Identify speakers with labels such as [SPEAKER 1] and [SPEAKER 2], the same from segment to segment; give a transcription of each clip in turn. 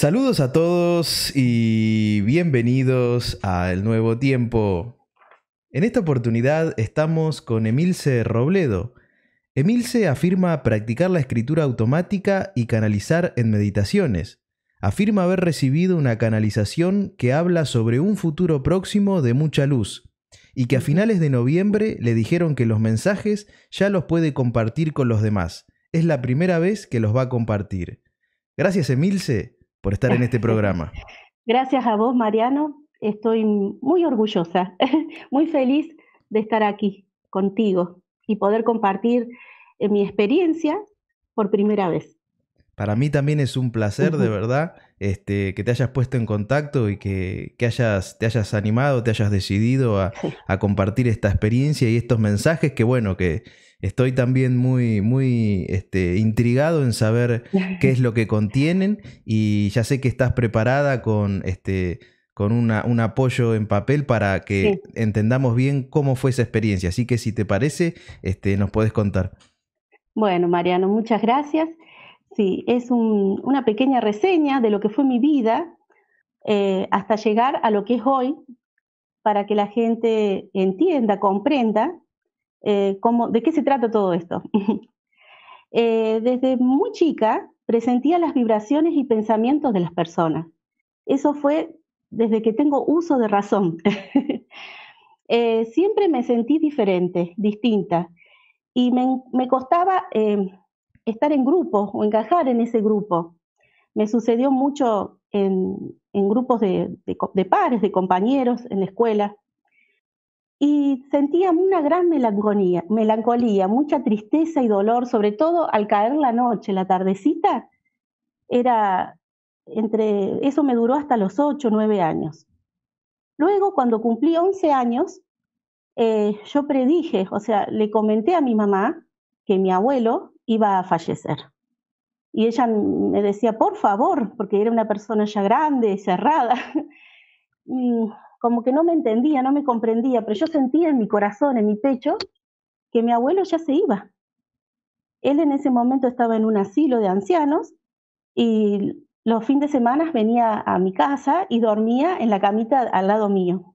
[SPEAKER 1] Saludos a todos y bienvenidos al nuevo tiempo. En esta oportunidad estamos con Emilce Robledo. Emilce afirma practicar la escritura automática y canalizar en meditaciones. Afirma haber recibido una canalización que habla sobre un futuro próximo de mucha luz y que a finales de noviembre le dijeron que los mensajes ya los puede compartir con los demás. Es la primera vez que los va a compartir. Gracias Emilce por estar en este programa.
[SPEAKER 2] Gracias a vos, Mariano. Estoy muy orgullosa, muy feliz de estar aquí contigo y poder compartir eh, mi experiencia por primera vez.
[SPEAKER 1] Para mí también es un placer, de verdad, este, que te hayas puesto en contacto y que, hayas, te hayas animado, te hayas decidido a, a, compartir esta experiencia y estos mensajes que, bueno, que, Estoy también muy, muy este, intrigado en saber qué es lo que contienen y ya sé que estás preparada con, este, con un apoyo en papel para que entendamos bien cómo fue esa experiencia. Así que si te parece, este, nos puedes contar.
[SPEAKER 2] Bueno, Mariano, muchas gracias. Sí, es una pequeña reseña de lo que fue mi vida eh, hasta llegar a lo que es hoy, para que la gente entienda, comprenda eh, de qué se trata todo esto. Eh, desde muy chica presentía las vibraciones y pensamientos de las personas. Eso fue desde que tengo uso de razón. Eh, siempre me sentí diferente, distinta, y me, costaba em, estar en grupo o encajar en ese grupo. Me sucedió mucho en, grupos de pares, de compañeros en la escuela, y sentía una gran melancolía, melancolía, mucha tristeza y dolor, sobre todo al caer la noche, la tardecita, era entre, eso me duró hasta los ocho, nueve años. Luego, cuando cumplí once años, eh, yo predije, o sea, le comenté a mi mamá que mi abuelo iba a fallecer. Y ella me decía, por favor, porque era una persona ya grande, cerrada. Mm, como que no me entendía, no me comprendía, pero yo sentía en mi corazón, en mi pecho, que mi abuelo ya se iba. Él en ese momento estaba en un asilo de ancianos y los fines de semana venía a mi casa y dormía en la camita al lado mío.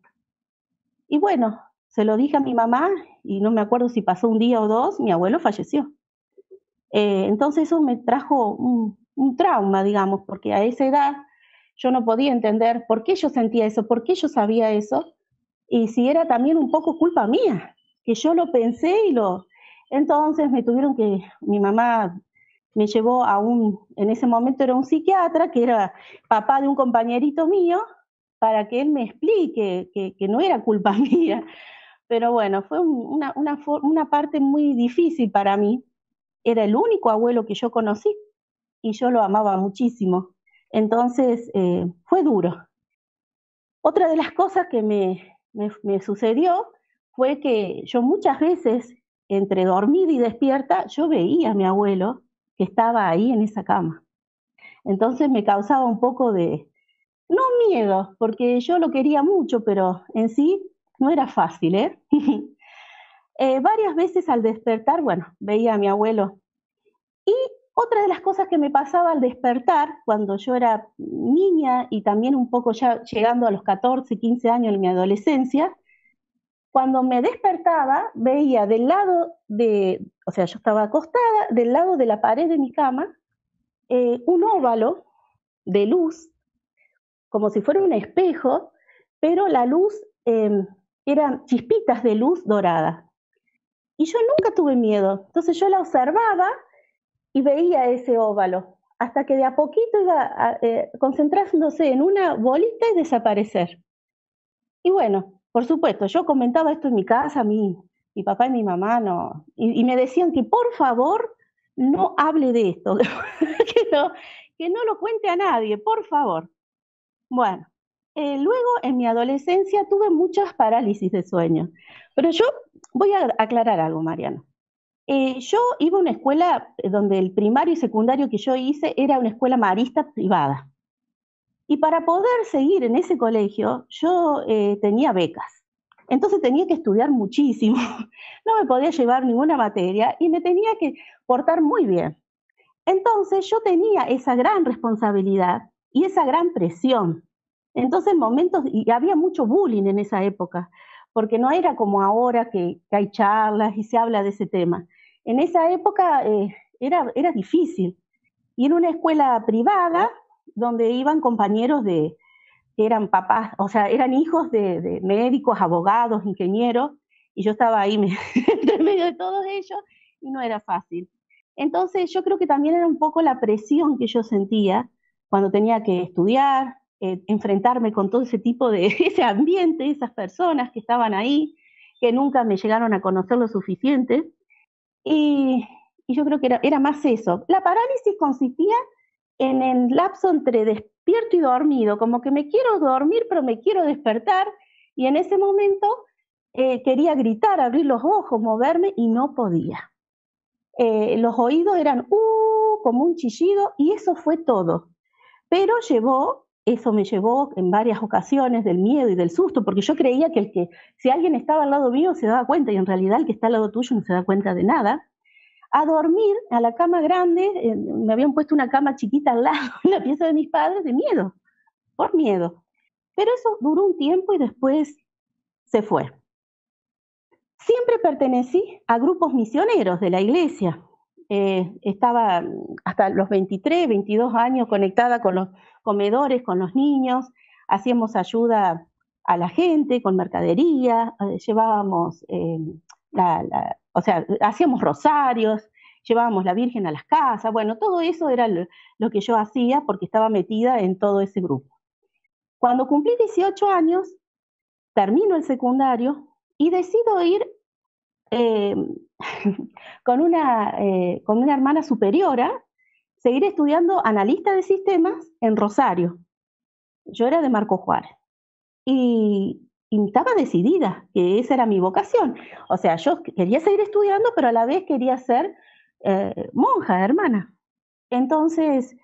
[SPEAKER 2] Y bueno, se lo dije a mi mamá y no me acuerdo si pasó un día o dos, mi abuelo falleció. Eh, entonces eso me trajo un trauma, digamos, porque a esa edad yo no podía entender por qué yo sentía eso, por qué yo sabía eso, y si era también un poco culpa mía, que yo lo pensé y lo... Entonces me tuvieron que, mi mamá me llevó a un, en ese momento era un psiquiatra, que era papá de un compañerito mío, para que él me explique que, no era culpa mía. Pero bueno, fue una, una, una parte muy difícil para mí. Era el único abuelo que yo conocí y yo lo amaba muchísimo. Entonces, eh, fue duro. Otra de las cosas que me, sucedió fue que yo muchas veces, entre dormida y despierta, yo veía a mi abuelo que estaba ahí en esa cama. Entonces me causaba un poco de, no miedo, porque yo lo quería mucho, pero en sí no era fácil. ¿eh? Eh, varias veces al despertar, bueno, veía a mi abuelo. Y otra de las cosas que me pasaba al despertar, cuando yo era niña y también un poco ya llegando a los 14, 15 años en mi adolescencia, cuando me despertaba veía del lado de, o sea, yo estaba acostada, del lado de la pared de mi cama, eh, un óvalo de luz, como si fuera un espejo, pero la luz em, eran chispitas de luz dorada. Y yo nunca tuve miedo, entonces yo la observaba y veía ese óvalo, hasta que de a poquito iba eh, concentrándose en una bolita y desaparecer. Y bueno, por supuesto, yo comentaba esto en mi casa, mi, mi papá y mi mamá no, y, me decían que por favor no hable de esto, que, no, lo cuente a nadie, por favor. Bueno, eh, luego, en mi adolescencia tuve muchas parálisis de sueño. Pero yo voy a aclarar algo, Mariano. Eh, yo iba a una escuela eh, donde el primario y secundario que yo hice era una escuela marista privada. Y para poder seguir en ese colegio, yo eh, tenía becas. Entonces tenía que estudiar muchísimo. No me podía llevar ninguna materia y me tenía que portar muy bien. Entonces yo tenía esa gran responsabilidad y esa gran presión. Entonces momentos, y había mucho bullying en esa época, porque no era como ahora que, que hay charlas y se habla de ese tema en esa época eh, era, era difícil. Y en una escuela privada donde iban compañeros de, eran papás, o sea, eran hijos de, médicos, abogados, ingenieros, y yo estaba ahí en medio de todos ellos y no era fácil. Entonces yo creo que también era un poco la presión que yo sentía cuando tenía que estudiar, eh, enfrentarme con todo ese tipo de ese ambiente, esas personas que estaban ahí, que nunca me llegaron a conocer lo suficiente. Y, yo creo que era, más eso. La parálisis consistía en el lapso entre despierto y dormido, como que me quiero dormir, pero me quiero despertar, y en ese momento eh, quería gritar, abrir los ojos, moverme, y no podía. Eh, los oídos eran uh, como un chillido, y eso fue todo. Pero llevó eso me llevó en varias ocasiones del miedo y del susto, porque yo creía que el que, si alguien estaba al lado mío, se daba cuenta, y en realidad el que está al lado tuyo no se da cuenta de nada. A dormir a la cama grande, eh, me habían puesto una cama chiquita al lado en la pieza de mis padres, de miedo, por miedo. Pero eso duró un tiempo y después se fue. Siempre pertenecí a grupos misioneros de la iglesia, eh, estaba mm, hasta los 23, 22 años conectada con los comedores, con los niños, hacíamos ayuda a la gente con mercadería, eh, llevábamos, eh, o sea, hacíamos rosarios, llevábamos la Virgen a las casas, bueno, todo eso era lo, lo, que yo hacía porque estaba metida en todo ese grupo. Cuando cumplí 18 años, termino el secundario y decido ir eh, con, una, eh, con una hermana superiora, seguir estudiando analista de sistemas en Rosario. Yo era de Marco Juárez. Y, estaba decidida que esa era mi vocación. O sea, yo quería seguir estudiando, pero a la vez quería ser eh, monja, hermana. Entonces,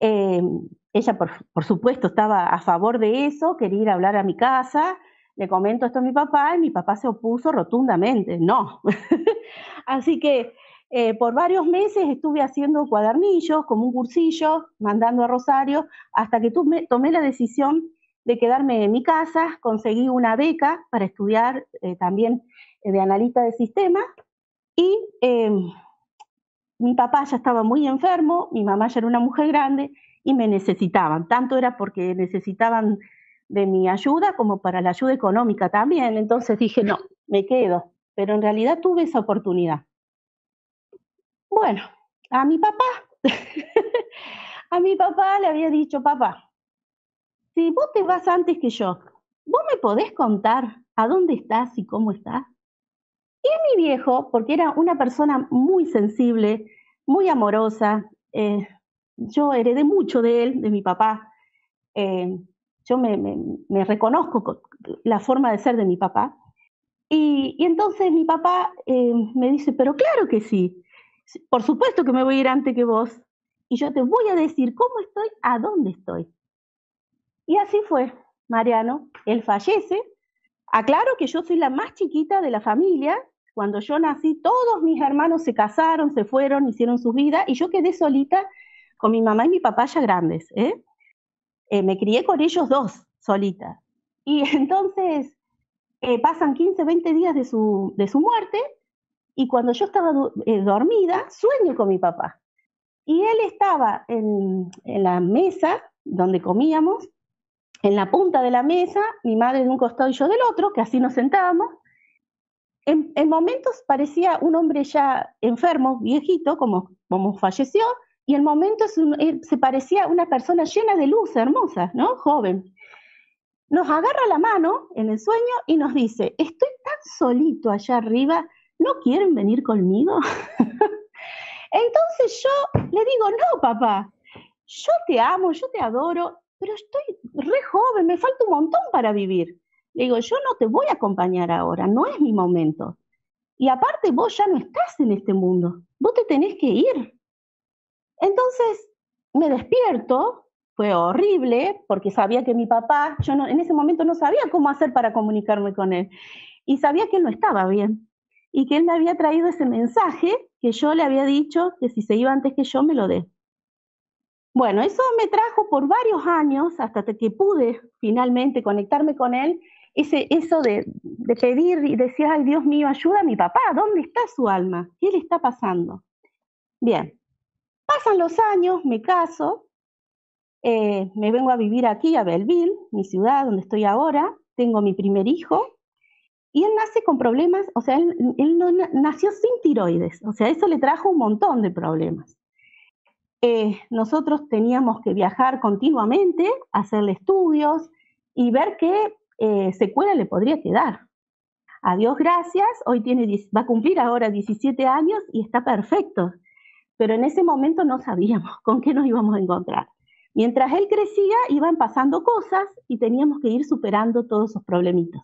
[SPEAKER 2] ella por, por, supuesto estaba a favor de eso, quería ir a hablar a mi casa, le comento esto a mi papá y mi papá se opuso rotundamente, no. Así que eh, por varios meses estuve haciendo cuadernillos como un cursillo, mandando a Rosario, hasta que tomé la decisión de quedarme en mi casa, conseguí una beca para estudiar eh, también eh, de analista de sistema, y em, mi papá ya estaba muy enfermo, mi mamá ya era una mujer grande y me necesitaban, tanto era porque necesitaban de mi ayuda como para la ayuda económica también. Entonces dije, no, me quedo. Pero en realidad tuve esa oportunidad. Bueno, a mi papá, a mi papá le había dicho, papá, si vos te vas antes que yo, vos me podés contar a dónde estás y cómo estás. Y mi viejo, porque era una persona muy sensible, muy amorosa, eh, yo heredé mucho de él, de mi papá. Eh, yo me, reconozco la forma de ser de mi papá. Y, entonces mi papá eh, me dice, pero claro que sí, por supuesto que me voy a ir antes que vos y yo te voy a decir cómo estoy, a dónde estoy. Y así fue, Mariano, él fallece. Aclaro que yo soy la más chiquita de la familia. Cuando yo nací, todos mis hermanos se casaron, se fueron, hicieron su vida, y yo quedé solita con mi mamá y mi papá ya grandes. ¿eh? Eh, me crié con ellos dos, solita. Y entonces eh, pasan 15, 20 días de su, de su muerte y cuando yo estaba eh, dormida, sueño con mi papá. Y él estaba en, la mesa donde comíamos, en la punta de la mesa, mi madre de un costado y yo del otro, que así nos sentábamos. En, en momentos parecía un hombre ya enfermo, viejito, como, como falleció, y el momento eh, se parecía a una persona llena de luz, hermosa, ¿no? Joven. Nos agarra la mano en el sueño y nos dice, estoy tan solito allá arriba, ¿no quieren venir conmigo? Entonces yo le digo, no, papá, yo te amo, yo te adoro, pero estoy re joven, me falta un montón para vivir. Le digo, yo no te voy a acompañar ahora, no es mi momento. Y aparte vos ya no estás en este mundo, vos te tenés que ir, entonces me despierto, fue horrible, porque sabía que mi papá, yo en ese momento no sabía cómo hacer para comunicarme con él, y sabía que él no estaba bien, y que él me había traído ese mensaje que yo le había dicho que si se iba antes que yo me lo dé. Bueno, eso me trajo por varios años hasta que pude finalmente conectarme con él, ese, eso de, de pedir y decir, ay Dios mío, ayuda a mi papá, ¿dónde está su alma? ¿Qué le está pasando? Bien, Pasan los años, me caso, eh, me vengo a vivir aquí, a Belleville, mi ciudad donde estoy ahora, tengo mi primer hijo, y él nace con problemas, o sea, él, no, nació sin tiroides, o sea, eso le trajo un montón de problemas. Eh, nosotros teníamos que viajar continuamente, hacerle estudios y ver qué eh, secuela le podría quedar. A Dios gracias, hoy tiene, va a cumplir ahora 17 años y está perfecto pero en ese momento no sabíamos con qué nos íbamos a encontrar. Mientras él crecía, iban pasando cosas y teníamos que ir superando todos esos problemitos.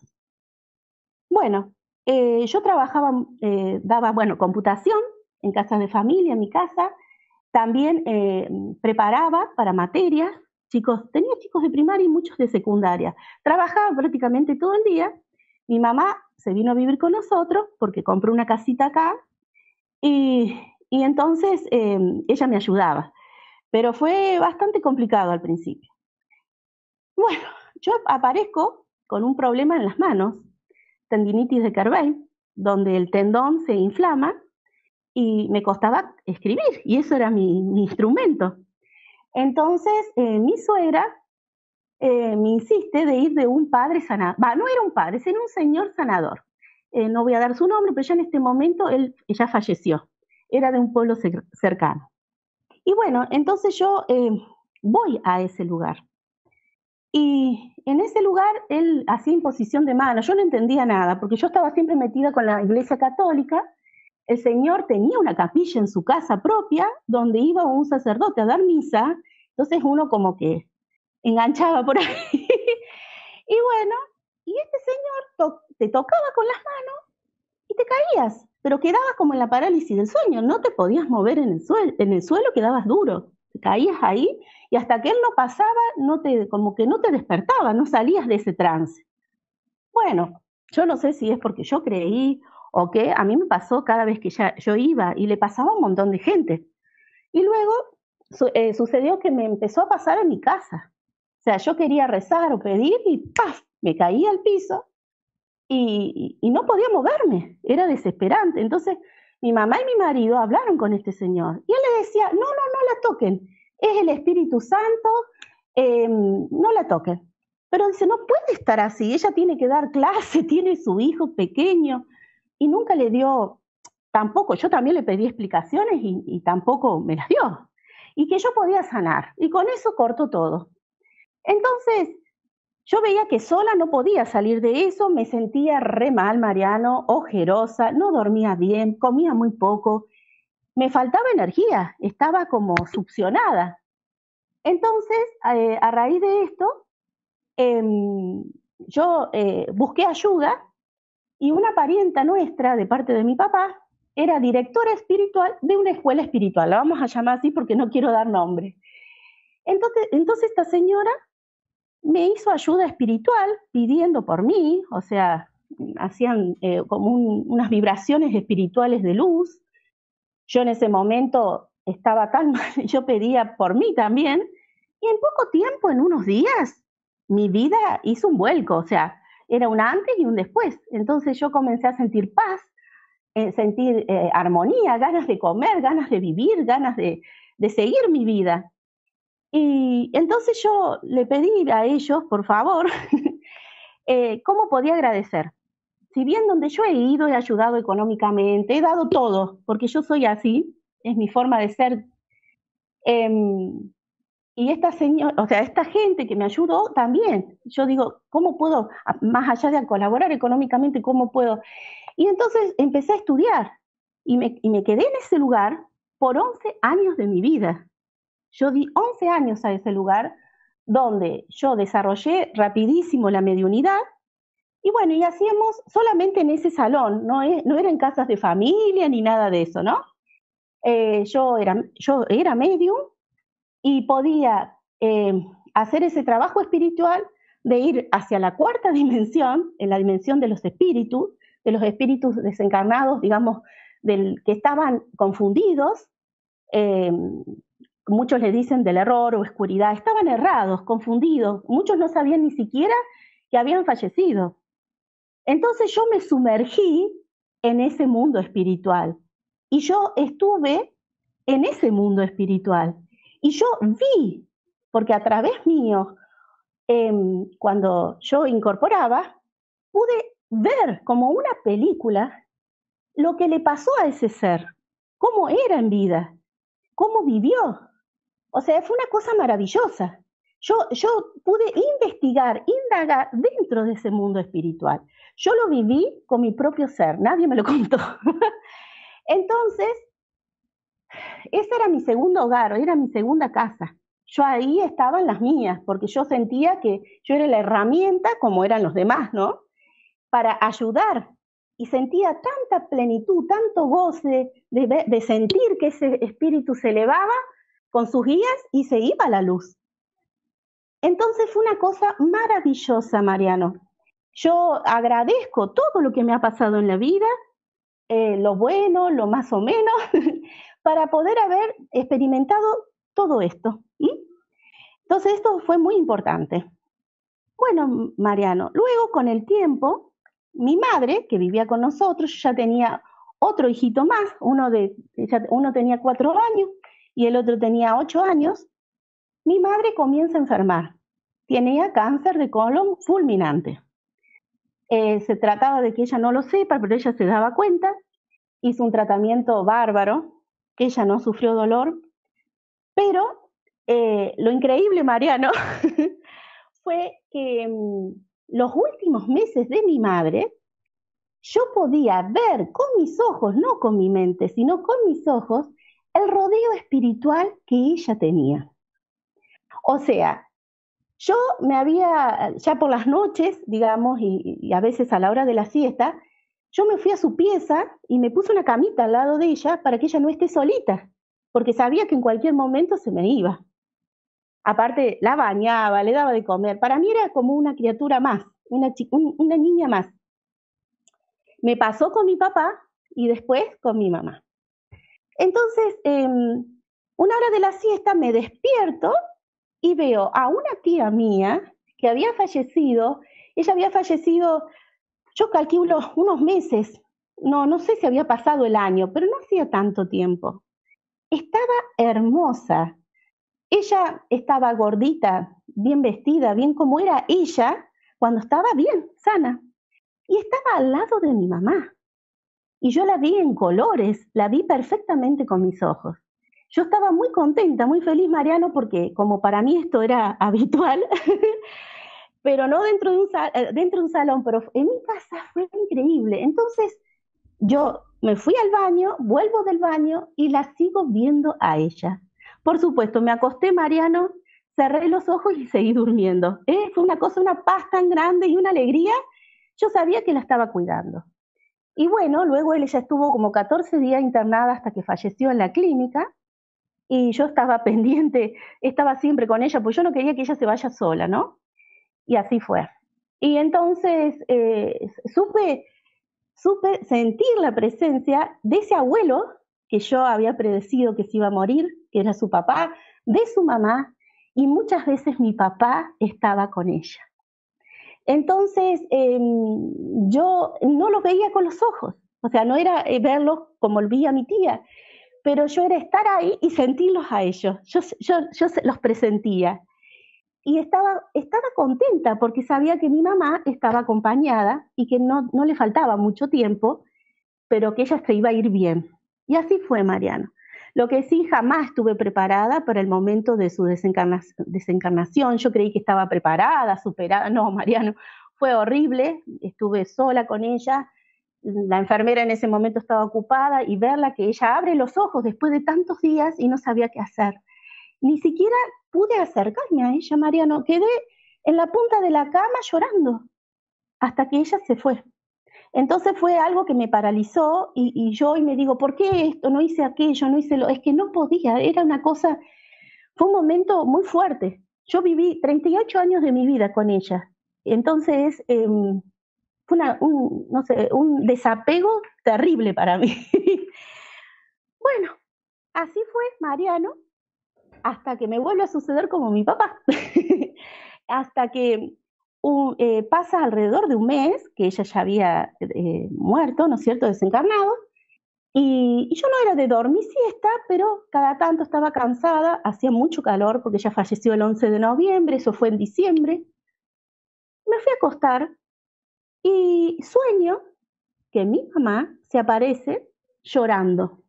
[SPEAKER 2] Bueno, eh, yo trabajaba, eh, daba, bueno, computación en casas de familia, en mi casa. También eh, preparaba para materias, chicos, tenía chicos de primaria y muchos de secundaria. Trabajaba prácticamente todo el día. Mi mamá se vino a vivir con nosotros porque compró una casita acá y, y entonces eh, ella me ayudaba, pero fue bastante complicado al principio. Bueno, yo aparezco con un problema en las manos, tendinitis de Carvey, donde el tendón se inflama y me costaba escribir, y eso era mi, instrumento. Entonces, eh, mi suegra eh, me insiste de ir de un padre sanador, no era un padre, era un señor sanador. no voy a dar su nombre, pero ya en este momento él ya falleció era de un pueblo cercano. Y bueno, entonces yo eh, voy a ese lugar. Y en ese lugar él hacía imposición de manos. Yo no entendía nada, porque yo estaba siempre metida con la iglesia católica. El Señor tenía una capilla en su casa propia donde iba un sacerdote a dar misa. Entonces uno como que enganchaba por ahí. y bueno, y este Señor te tocaba con las manos y te caías pero quedabas como en la parálisis del sueño, no te podías mover en el, suelo, en el suelo quedabas duro, caías ahí y hasta que él no pasaba, no te, como que no te despertaba, no salías de ese trance. Bueno, yo no sé si es porque yo creí o qué, a mí me pasó cada vez que ya, yo iba y le pasaba a un montón de gente. Y luego eh, sucedió que me empezó a pasar en mi casa. O sea, yo quería rezar o pedir y ¡paf! me caía al piso y, no podía moverme, era desesperante. Entonces mi mamá y mi marido hablaron con este señor y él le decía, no, no, no la toquen, es el Espíritu Santo, em, no la toquen. Pero dice, no puede estar así, ella tiene que dar clase, tiene su hijo pequeño y nunca le dio, tampoco, yo también le pedí explicaciones y, tampoco me las dio. Y que yo podía sanar. Y con eso cortó todo. Entonces, yo veía que sola no podía salir de eso, me sentía re mal, Mariano, ojerosa, no dormía bien, comía muy poco, me faltaba energía, estaba como succionada. Entonces, eh, a raíz de esto, em, yo eh, busqué ayuda y una parienta nuestra de parte de mi papá era directora espiritual de una escuela espiritual, la vamos a llamar así porque no quiero dar nombre. Entonces, entonces esta señora me hizo ayuda espiritual pidiendo por mí, o sea, hacían eh, como unas vibraciones espirituales de luz. Yo en ese momento estaba tan yo pedía por mí también, y en poco tiempo, en unos días, mi vida hizo un vuelco, o sea, era un antes y un después. Entonces yo comencé a sentir paz, eh, sentir eh, armonía, ganas de comer, ganas de vivir, ganas de, de seguir mi vida. Y entonces yo le pedí a ellos, por favor, eh, cómo podía agradecer. Si bien donde yo he ido he ayudado económicamente, he dado todo, porque yo soy así, es mi forma de ser. Em, y esta o esta gente que me ayudó también. Yo digo, ¿cómo puedo, más allá de colaborar económicamente, cómo puedo? Y entonces empecé a estudiar y me, y me quedé en ese lugar por 11 años de mi vida. Yo di 11 años a ese lugar donde yo desarrollé rapidísimo la mediunidad y bueno, y hacíamos solamente en ese salón, no, e, no era casas de familia ni nada de eso, ¿no? Eh, yo, era, yo era medium y podía eh, hacer ese trabajo espiritual de ir hacia la cuarta dimensión, en la dimensión de los espíritus, de los espíritus desencarnados, digamos, del, que estaban confundidos, eh, muchos le dicen del error o oscuridad, estaban errados, confundidos, muchos no sabían ni siquiera que habían fallecido. Entonces yo me sumergí en ese mundo espiritual y yo estuve en ese mundo espiritual y yo vi, porque a través mío, em, cuando yo incorporaba, pude ver como una película lo que le pasó a ese ser, cómo era en vida, cómo vivió, o sea, fue una cosa maravillosa. Yo, yo pude investigar, indagar dentro de ese mundo espiritual. Yo lo viví con mi propio ser, nadie me lo contó. Entonces, ese era mi segundo hogar, era mi segunda casa. Yo ahí estaba en las mías, porque yo sentía que yo era la herramienta, como eran los demás, ¿no? Para ayudar. Y sentía tanta plenitud, tanto goce de sentir que ese espíritu se elevaba, con sus guías y se iba a la luz. Entonces fue una cosa maravillosa, Mariano. Yo agradezco todo lo que me ha pasado en la vida, eh, lo bueno, lo más o menos, para poder haber experimentado todo esto. y Entonces esto fue muy importante. Bueno, Mariano, luego con el tiempo, mi madre, que vivía con nosotros, ya tenía otro hijito más, uno, de, uno tenía cuatro años, y el otro tenía 8 años, mi madre comienza a enfermar. Tenía cáncer de colon fulminante. Eh, se trataba de que ella no lo sepa, pero ella se daba cuenta. Hizo un tratamiento bárbaro, que ella no sufrió dolor. Pero eh, lo increíble, Mariano, fue que mm, los últimos meses de mi madre, yo podía ver con mis ojos, no con mi mente, sino con mis ojos, el rodeo espiritual que ella tenía. O sea, yo me había, ya por las noches, digamos, y, a veces a la hora de la siesta, yo me fui a su pieza y me puse una camita al lado de ella para que ella no esté solita, porque sabía que en cualquier momento se me iba. Aparte, la bañaba, le daba de comer. Para mí era como una criatura más, una niña más. Me pasó con mi papá y después con mi mamá. Entonces, em, una hora de la siesta me despierto y veo a una tía mía que había fallecido, ella había fallecido, yo calculo unos meses, no, no sé si había pasado el año, pero no hacía tanto tiempo. Estaba hermosa, ella estaba gordita, bien vestida, bien como era ella cuando estaba bien, sana. Y estaba al lado de mi mamá y yo la vi en colores, la vi perfectamente con mis ojos. Yo estaba muy contenta, muy feliz, Mariano, porque como para mí esto era habitual, pero no dentro de, un eh, dentro de un salón, pero en mi casa fue increíble. Entonces, yo me fui al baño, vuelvo del baño y la sigo viendo a ella. Por supuesto, me acosté, Mariano, cerré los ojos y seguí durmiendo. ¿Eh? Fue una cosa, una paz tan grande y una alegría. Yo sabía que la estaba cuidando. Y bueno, luego ella estuvo como 14 días internada hasta que falleció en la clínica y yo estaba pendiente, estaba siempre con ella, pues yo no quería que ella se vaya sola, ¿no? Y así fue. Y entonces eh, supe, supe sentir la presencia de ese abuelo que yo había predecido que se iba a morir, que era su papá, de su mamá, y muchas veces mi papá estaba con ella. Entonces, em, yo no los veía con los ojos, o sea, no era eh, verlos como lo mi tía, pero yo era estar ahí y sentirlos a ellos, yo, los presentía. Y estaba, contenta porque sabía que mi mamá estaba acompañada y que no, no le faltaba mucho tiempo, pero que ella se iba a ir bien. Y así fue, Mariano. Lo que sí, jamás estuve preparada para el momento de su desencarnación. Yo creí que estaba preparada, superada. No, Mariano, fue horrible. Estuve sola con ella. La enfermera en ese momento estaba ocupada y verla que ella abre los ojos después de tantos días y no sabía qué hacer. Ni siquiera pude acercarme a ella, Mariano. Quedé en la punta de la cama llorando hasta que ella se fue. Entonces fue algo que me paralizó y, yo hoy me digo, ¿por qué esto? No hice aquello, no hice lo... Es que no podía, era una cosa, fue un momento muy fuerte. Yo viví 38 años de mi vida con ella. Entonces em, fue un, un desapego terrible para mí. bueno, así fue Mariano hasta que me vuelve a suceder como mi papá. hasta que eh, pasa alrededor de un mes, que ella ya había eh, muerto, ¿no es cierto?, desencarnado, y, y, yo no era de dormir siesta, pero cada tanto estaba cansada, hacía mucho calor porque ella falleció el 11 de noviembre, eso fue en diciembre. Me fui a acostar y sueño que mi mamá se aparece llorando.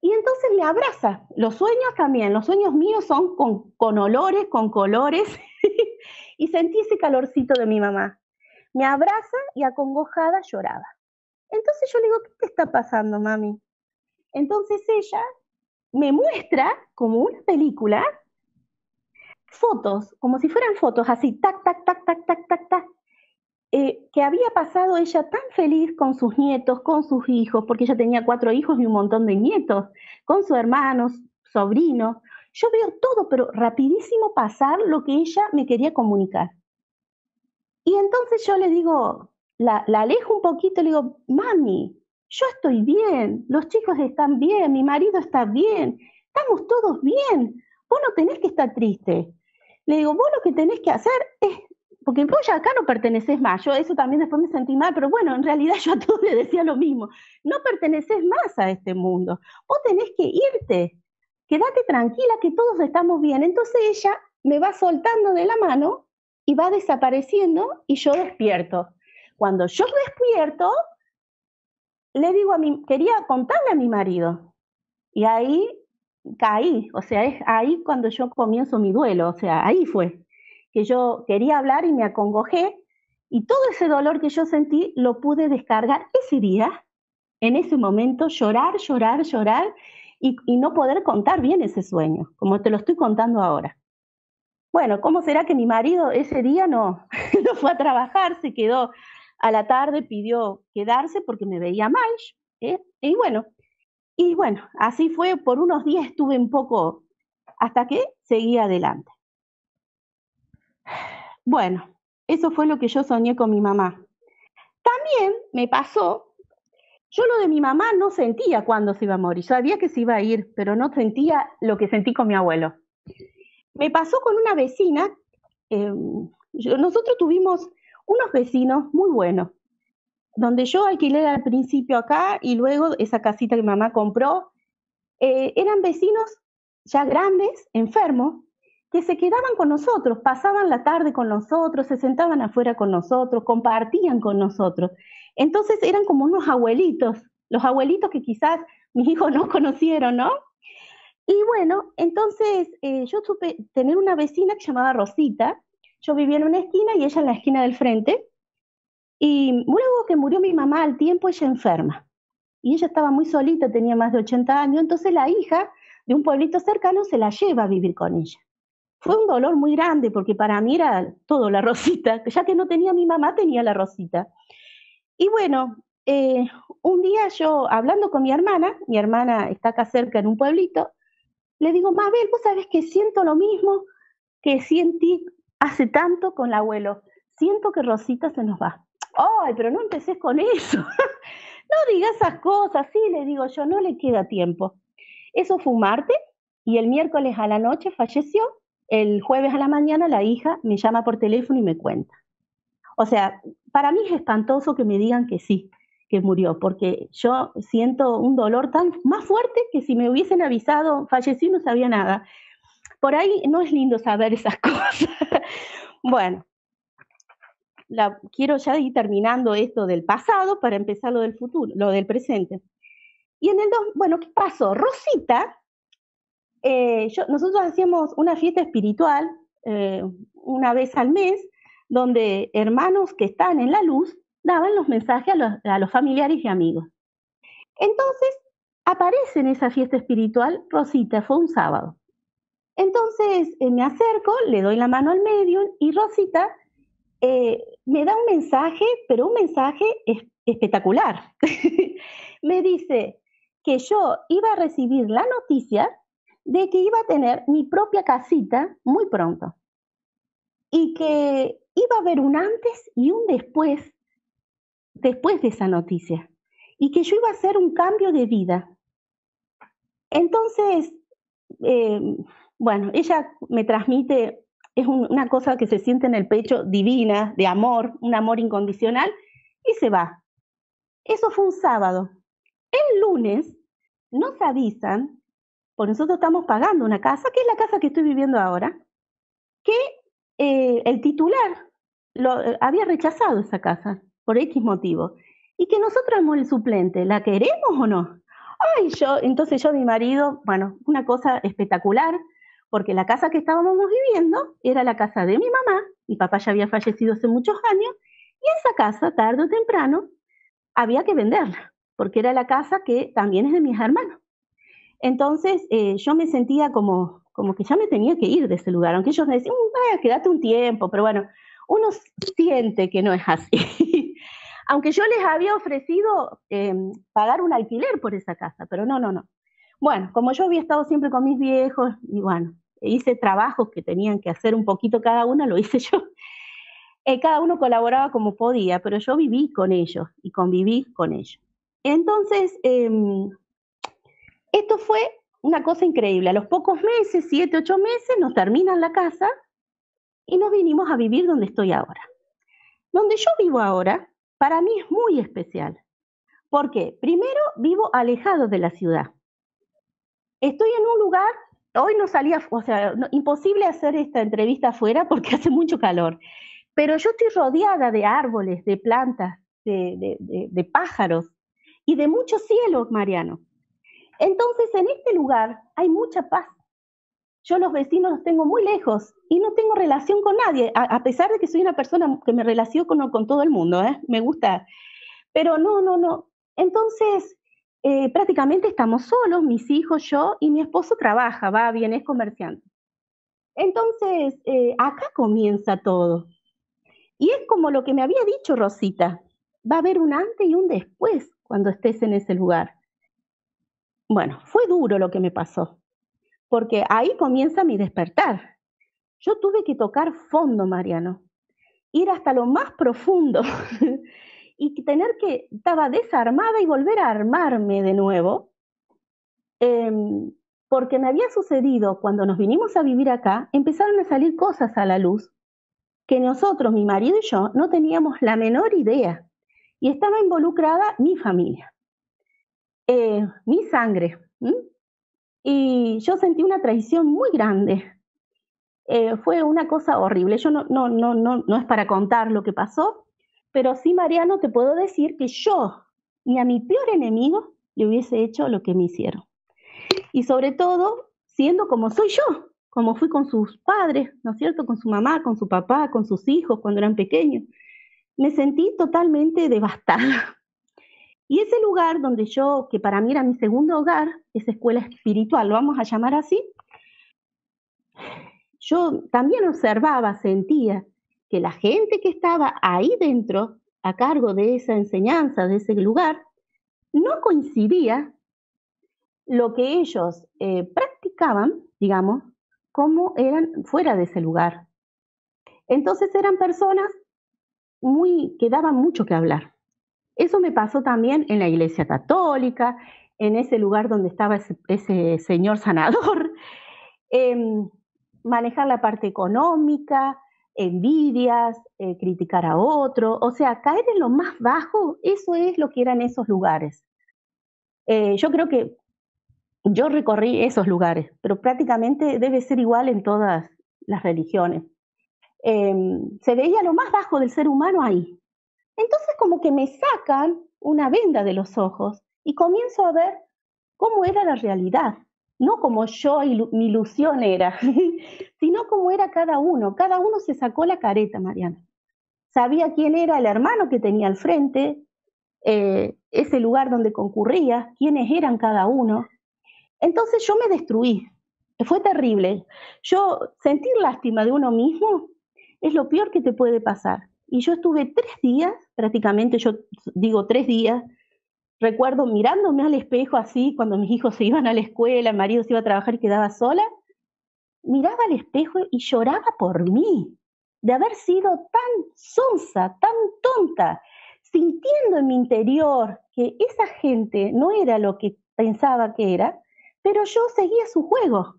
[SPEAKER 2] Y entonces le abraza. Los sueños también, los sueños míos son con, con olores, con colores. y sentí ese calorcito de mi mamá. Me abraza y acongojada lloraba. Entonces yo le digo, ¿qué te está pasando, mami? Entonces ella me muestra, como una película, fotos, como si fueran fotos, así, tac, tac, tac, tac, tac, tac, tac, eh, que había pasado ella tan feliz con sus nietos, con sus hijos, porque ella tenía cuatro hijos y un montón de nietos, con sus hermanos, sobrinos. Yo veo todo, pero rapidísimo pasar lo que ella me quería comunicar. Y entonces yo le digo, la, la alejo un poquito y le digo, mami, yo estoy bien, los chicos están bien, mi marido está bien, estamos todos bien, vos no tenés que estar triste. Le digo, vos lo que tenés que hacer es porque vos ya acá no perteneces más. Yo eso también después me sentí mal, pero bueno, en realidad yo a todos les decía lo mismo. No perteneces más a este mundo. Vos tenés que irte. Quédate tranquila que todos estamos bien. Entonces ella me va soltando de la mano y va desapareciendo y yo despierto. Cuando yo despierto, le digo a mi, quería contarle a mi marido. Y ahí caí, o sea, es ahí cuando yo comienzo mi duelo, o sea, ahí fue yo quería hablar y me acongojé y todo ese dolor que yo sentí lo pude descargar ese día, en ese momento, llorar, llorar, llorar y, no poder contar bien ese sueño, como te lo estoy contando ahora. Bueno, ¿cómo será que mi marido ese día no, no fue a trabajar? Se quedó a la tarde, pidió quedarse porque me veía mal. Eh? Y bueno, y bueno, así fue, por unos días estuve un poco hasta que seguí adelante. Bueno, eso fue lo que yo soñé con mi mamá. También me pasó, yo lo de mi mamá no sentía cuando se iba a morir, sabía que se iba a ir, pero no sentía lo que sentí con mi abuelo. Me pasó con una vecina, em, nosotros tuvimos unos vecinos muy buenos, donde yo alquilé al principio acá y luego esa casita que mamá compró, eh, eran vecinos ya grandes, enfermos, que se quedaban con nosotros, pasaban la tarde con nosotros, se sentaban afuera con nosotros, compartían con nosotros. Entonces eran como unos abuelitos, los abuelitos que quizás mis hijos no conocieron, ¿no? Y bueno, entonces eh, yo supe tener una vecina que se llamaba Rosita, yo vivía en una esquina y ella en la esquina del frente, y luego que murió mi mamá al tiempo, ella enferma, y ella estaba muy solita, tenía más de 80 años, entonces la hija de un pueblito cercano se la lleva a vivir con ella fue un dolor muy grande porque para mí era todo la Rosita, ya que no tenía mi mamá, tenía la Rosita. Y bueno, eh, un día yo hablando con mi hermana, mi hermana está acá cerca en un pueblito, le digo, Mabel, vos sabés que siento lo mismo que sentí hace tanto con el abuelo, siento que Rosita se nos va. Ay, pero no empecés con eso. no digas esas cosas, sí, le digo yo, no le queda tiempo. Eso fue un martes y el miércoles a la noche falleció el jueves a la mañana la hija me llama por teléfono y me cuenta. O sea, para mí es espantoso que me digan que sí, que murió, porque yo siento un dolor tan más fuerte que si me hubiesen avisado, fallecí, no sabía nada. Por ahí no es lindo saber esas cosas. bueno, la, quiero ya ir terminando esto del pasado para empezar lo del futuro, lo del presente. Y en el dos, bueno, ¿qué pasó? Rosita eh, yo, nosotros hacíamos una fiesta espiritual eh, una vez al mes, donde hermanos que están en la luz daban los mensajes a los, familiares y amigos. Entonces, aparece en esa fiesta espiritual Rosita, fue un sábado. Entonces eh, me acerco, le doy la mano al medium y Rosita me da un mensaje, pero un mensaje espectacular. me dice que yo iba a recibir la noticia de que iba a tener mi propia casita muy pronto y que iba a haber un antes y un después, después de esa noticia, y que yo iba a hacer un cambio de vida. Entonces, em, bueno, ella me transmite, es una cosa que se siente en el pecho divina, de amor, un amor incondicional, y se va. Eso fue un sábado. El lunes nos avisan por pues nosotros estamos pagando una casa, que es la casa que estoy viviendo ahora, que eh, el titular lo, eh, había rechazado esa casa por X motivo. Y que nosotros somos el suplente, ¿la queremos o no? Ay, yo, entonces yo, mi marido, bueno, una cosa espectacular, porque la casa que estábamos viviendo era la casa de mi mamá, mi papá ya había fallecido hace muchos años, y esa casa, tarde o temprano, había que venderla, porque era la casa que también es de mis hermanos. Entonces eh, yo me sentía como, como que ya me tenía que ir de ese lugar, aunque ellos me decían, mm, vaya, quédate un tiempo, pero bueno, uno siente que no es así. aunque yo les había ofrecido em, pagar un alquiler por esa casa, pero no, no, no. Bueno, como yo había estado siempre con mis viejos, y bueno, hice trabajos que tenían que hacer un poquito cada uno, lo hice yo. Eh, cada uno colaboraba como podía, pero yo viví con ellos y conviví con ellos. Entonces, em, esto fue una cosa increíble. A los pocos meses, siete, ocho meses, nos terminan la casa y nos vinimos a vivir donde estoy ahora. Donde yo vivo ahora, para mí es muy especial. Porque primero vivo alejado de la ciudad. Estoy en un lugar, hoy no salía, o sea, imposible hacer esta entrevista afuera porque hace mucho calor, pero yo estoy rodeada de árboles, de plantas, de, pájaros y de muchos cielos, Mariano. Entonces, en este lugar hay mucha paz. Yo los vecinos los tengo muy lejos y no tengo relación con nadie, a, pesar de que soy una persona que me relaciono con, todo el mundo, ¿eh? me gusta. Pero no, no, no. Entonces, eh, prácticamente estamos solos, mis hijos, yo y mi esposo trabaja, va, bien, es comerciante. Entonces, eh, acá comienza todo. Y es como lo que me había dicho Rosita, va a haber un antes y un después cuando estés en ese lugar. Bueno, fue duro lo que me pasó, porque ahí comienza mi despertar. Yo tuve que tocar fondo, Mariano, ir hasta lo más profundo y tener que, estaba desarmada y volver a armarme de nuevo, em, porque me había sucedido cuando nos vinimos a vivir acá, empezaron a salir cosas a la luz que nosotros, mi marido y yo, no teníamos la menor idea y estaba involucrada mi familia. Eh, mi sangre. Y yo sentí una traición muy grande. Eh, fue una cosa horrible. Yo no, no, no, no, no es para contar lo que pasó, pero sí, Mariano, te puedo decir que yo ni a mi peor enemigo le hubiese hecho lo que me hicieron. Y sobre todo, siendo como soy yo, como fui con sus padres, ¿no es cierto? Con su mamá, con su papá, con sus hijos cuando eran pequeños. Me sentí totalmente devastada. Y ese lugar donde yo, que para mí era mi segundo hogar, esa escuela espiritual, lo vamos a llamar así, yo también observaba, sentía que la gente que estaba ahí dentro, a cargo de esa enseñanza, de ese lugar, no coincidía lo que ellos eh, practicaban, digamos, como eran fuera de ese lugar. Entonces eran personas muy que daban mucho que hablar. Eso me pasó también en la Iglesia Católica, en ese lugar donde estaba ese, señor sanador. Em, manejar la parte económica, envidias, eh, criticar a otro, o sea, caer en lo más bajo, eso es lo que eran esos lugares. Eh, yo creo que yo recorrí esos lugares, pero prácticamente debe ser igual en todas las religiones. Em, se veía lo más bajo del ser humano ahí. Entonces como que me sacan una venda de los ojos y comienzo a ver cómo era la realidad, no como yo, y mi ilusión era, sino cómo era cada uno. Cada uno se sacó la careta, Mariana. Sabía quién era el hermano que tenía al frente, eh, ese lugar donde concurría, quiénes eran cada uno. Entonces yo me destruí. Fue terrible. Yo sentir lástima de uno mismo es lo peor que te puede pasar. Y yo estuve tres días, prácticamente yo digo tres días, recuerdo mirándome al espejo así, cuando mis hijos se iban a la escuela, el marido se iba a trabajar y quedaba sola, miraba al espejo y lloraba por mí, de haber sido tan sonsa, tan tonta, sintiendo en mi interior que esa gente no era lo que pensaba que era, pero yo seguía su juego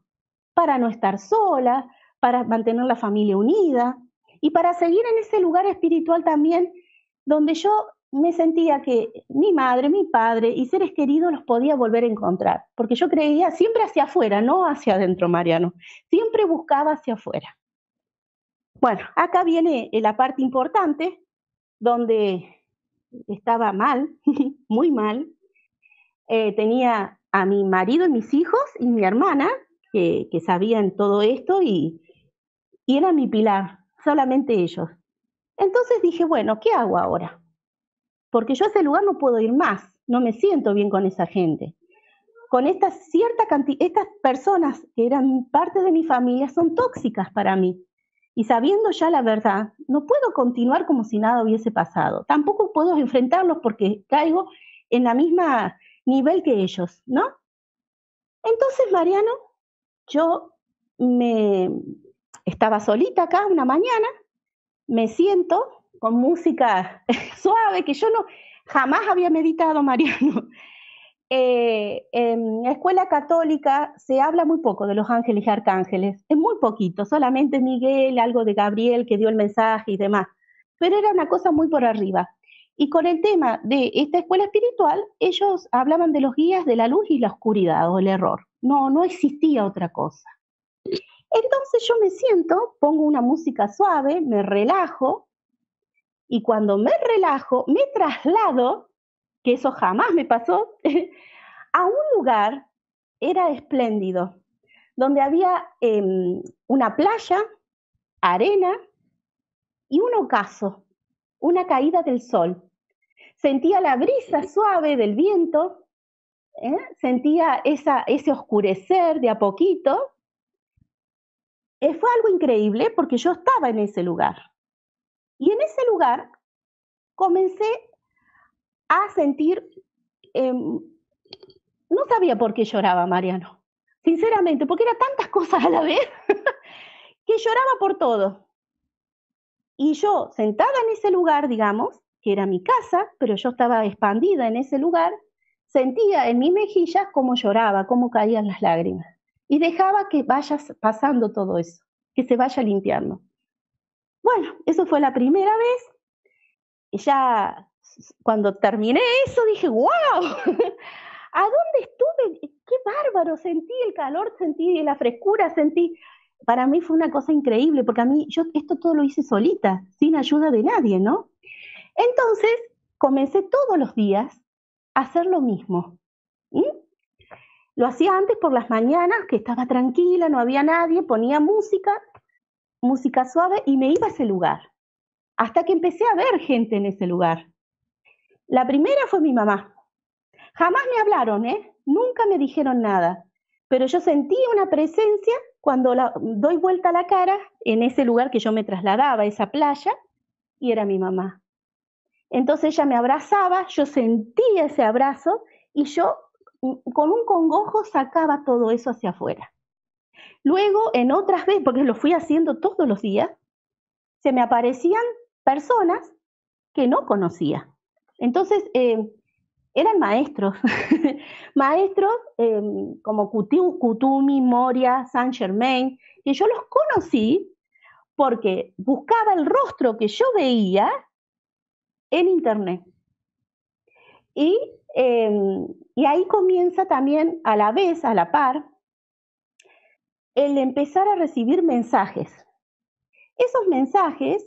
[SPEAKER 2] para no estar sola, para mantener la familia unida, y para seguir en ese lugar espiritual también donde yo me sentía que mi madre, mi padre y seres queridos los podía volver a encontrar, porque yo creía siempre hacia afuera, no hacia adentro, Mariano, siempre buscaba hacia afuera. Bueno, acá viene eh, la parte importante, donde estaba mal, muy mal. Eh, tenía a mi marido y mis hijos y mi hermana, que, sabían todo esto y, y era mi pilar, solamente ellos. Entonces dije, bueno, ¿qué hago ahora? Porque yo a ese lugar no puedo ir más, no me siento bien con esa gente. Con esta cierta cantidad, estas personas que eran parte de mi familia son tóxicas para mí. Y sabiendo ya la verdad, no puedo continuar como si nada hubiese pasado. Tampoco puedo enfrentarlos porque caigo en la misma nivel que ellos, ¿no? Entonces, Mariano, yo me, estaba solita acá una mañana, me siento con música suave, que yo no jamás había meditado, Mariano. Eh, en la escuela católica se habla muy poco de los ángeles y arcángeles, es muy poquito, solamente Miguel, algo de Gabriel que dio el mensaje y demás, pero era una cosa muy por arriba. Y con el tema de esta escuela espiritual, ellos hablaban de los guías de la luz y la oscuridad o el error. No, no existía otra cosa. Entonces yo me siento, pongo una música suave, me relajo y cuando me relajo me traslado, que eso jamás me pasó, a un lugar, era espléndido, donde había em, una playa, arena y un ocaso, una caída del sol. Sentía la brisa suave del viento, ¿eh? sentía ese oscurecer de a poquito eh, fue algo increíble porque yo estaba en ese lugar. Y en ese lugar comencé a sentir, em, no sabía por qué lloraba Mariano, sinceramente, porque era tantas cosas a la vez que lloraba por todo. Y yo sentada en ese lugar, digamos, que era mi casa, pero yo estaba expandida en ese lugar, sentía en mis mejillas cómo lloraba, cómo caían las lágrimas y dejaba que vaya pasando todo eso, que se vaya limpiando. Bueno, eso fue la primera vez. Y ya cuando terminé eso dije, wow, ¿a dónde estuve? Qué bárbaro, sentí el calor, sentí la frescura, sentí... Para mí fue una cosa increíble, porque a mí yo esto todo lo hice solita, sin ayuda de nadie, ¿no? Entonces comencé todos los días a hacer lo mismo. y lo hacía antes por las mañanas, que estaba tranquila, no había nadie, ponía música, música suave y me iba a ese lugar. Hasta que empecé a ver gente en ese lugar. La primera fue mi mamá. Jamás me hablaron, ¿eh? Nunca me dijeron nada. Pero yo sentí una presencia cuando doy vuelta la cara en ese lugar que yo me trasladaba, esa playa, y era mi mamá. Entonces ella me abrazaba, yo sentía ese abrazo y yo con un congojo sacaba todo eso hacia afuera. Luego, en otras veces, porque lo fui haciendo todos los días, se me aparecían personas que no conocía. Entonces, em, eran maestros, maestros em, como Kutumi, Moria, Saint Germain, que yo los conocí porque buscaba el rostro que yo veía en Internet. Em, y, ahí comienza también a la vez, a la par, el empezar a recibir mensajes. Esos mensajes,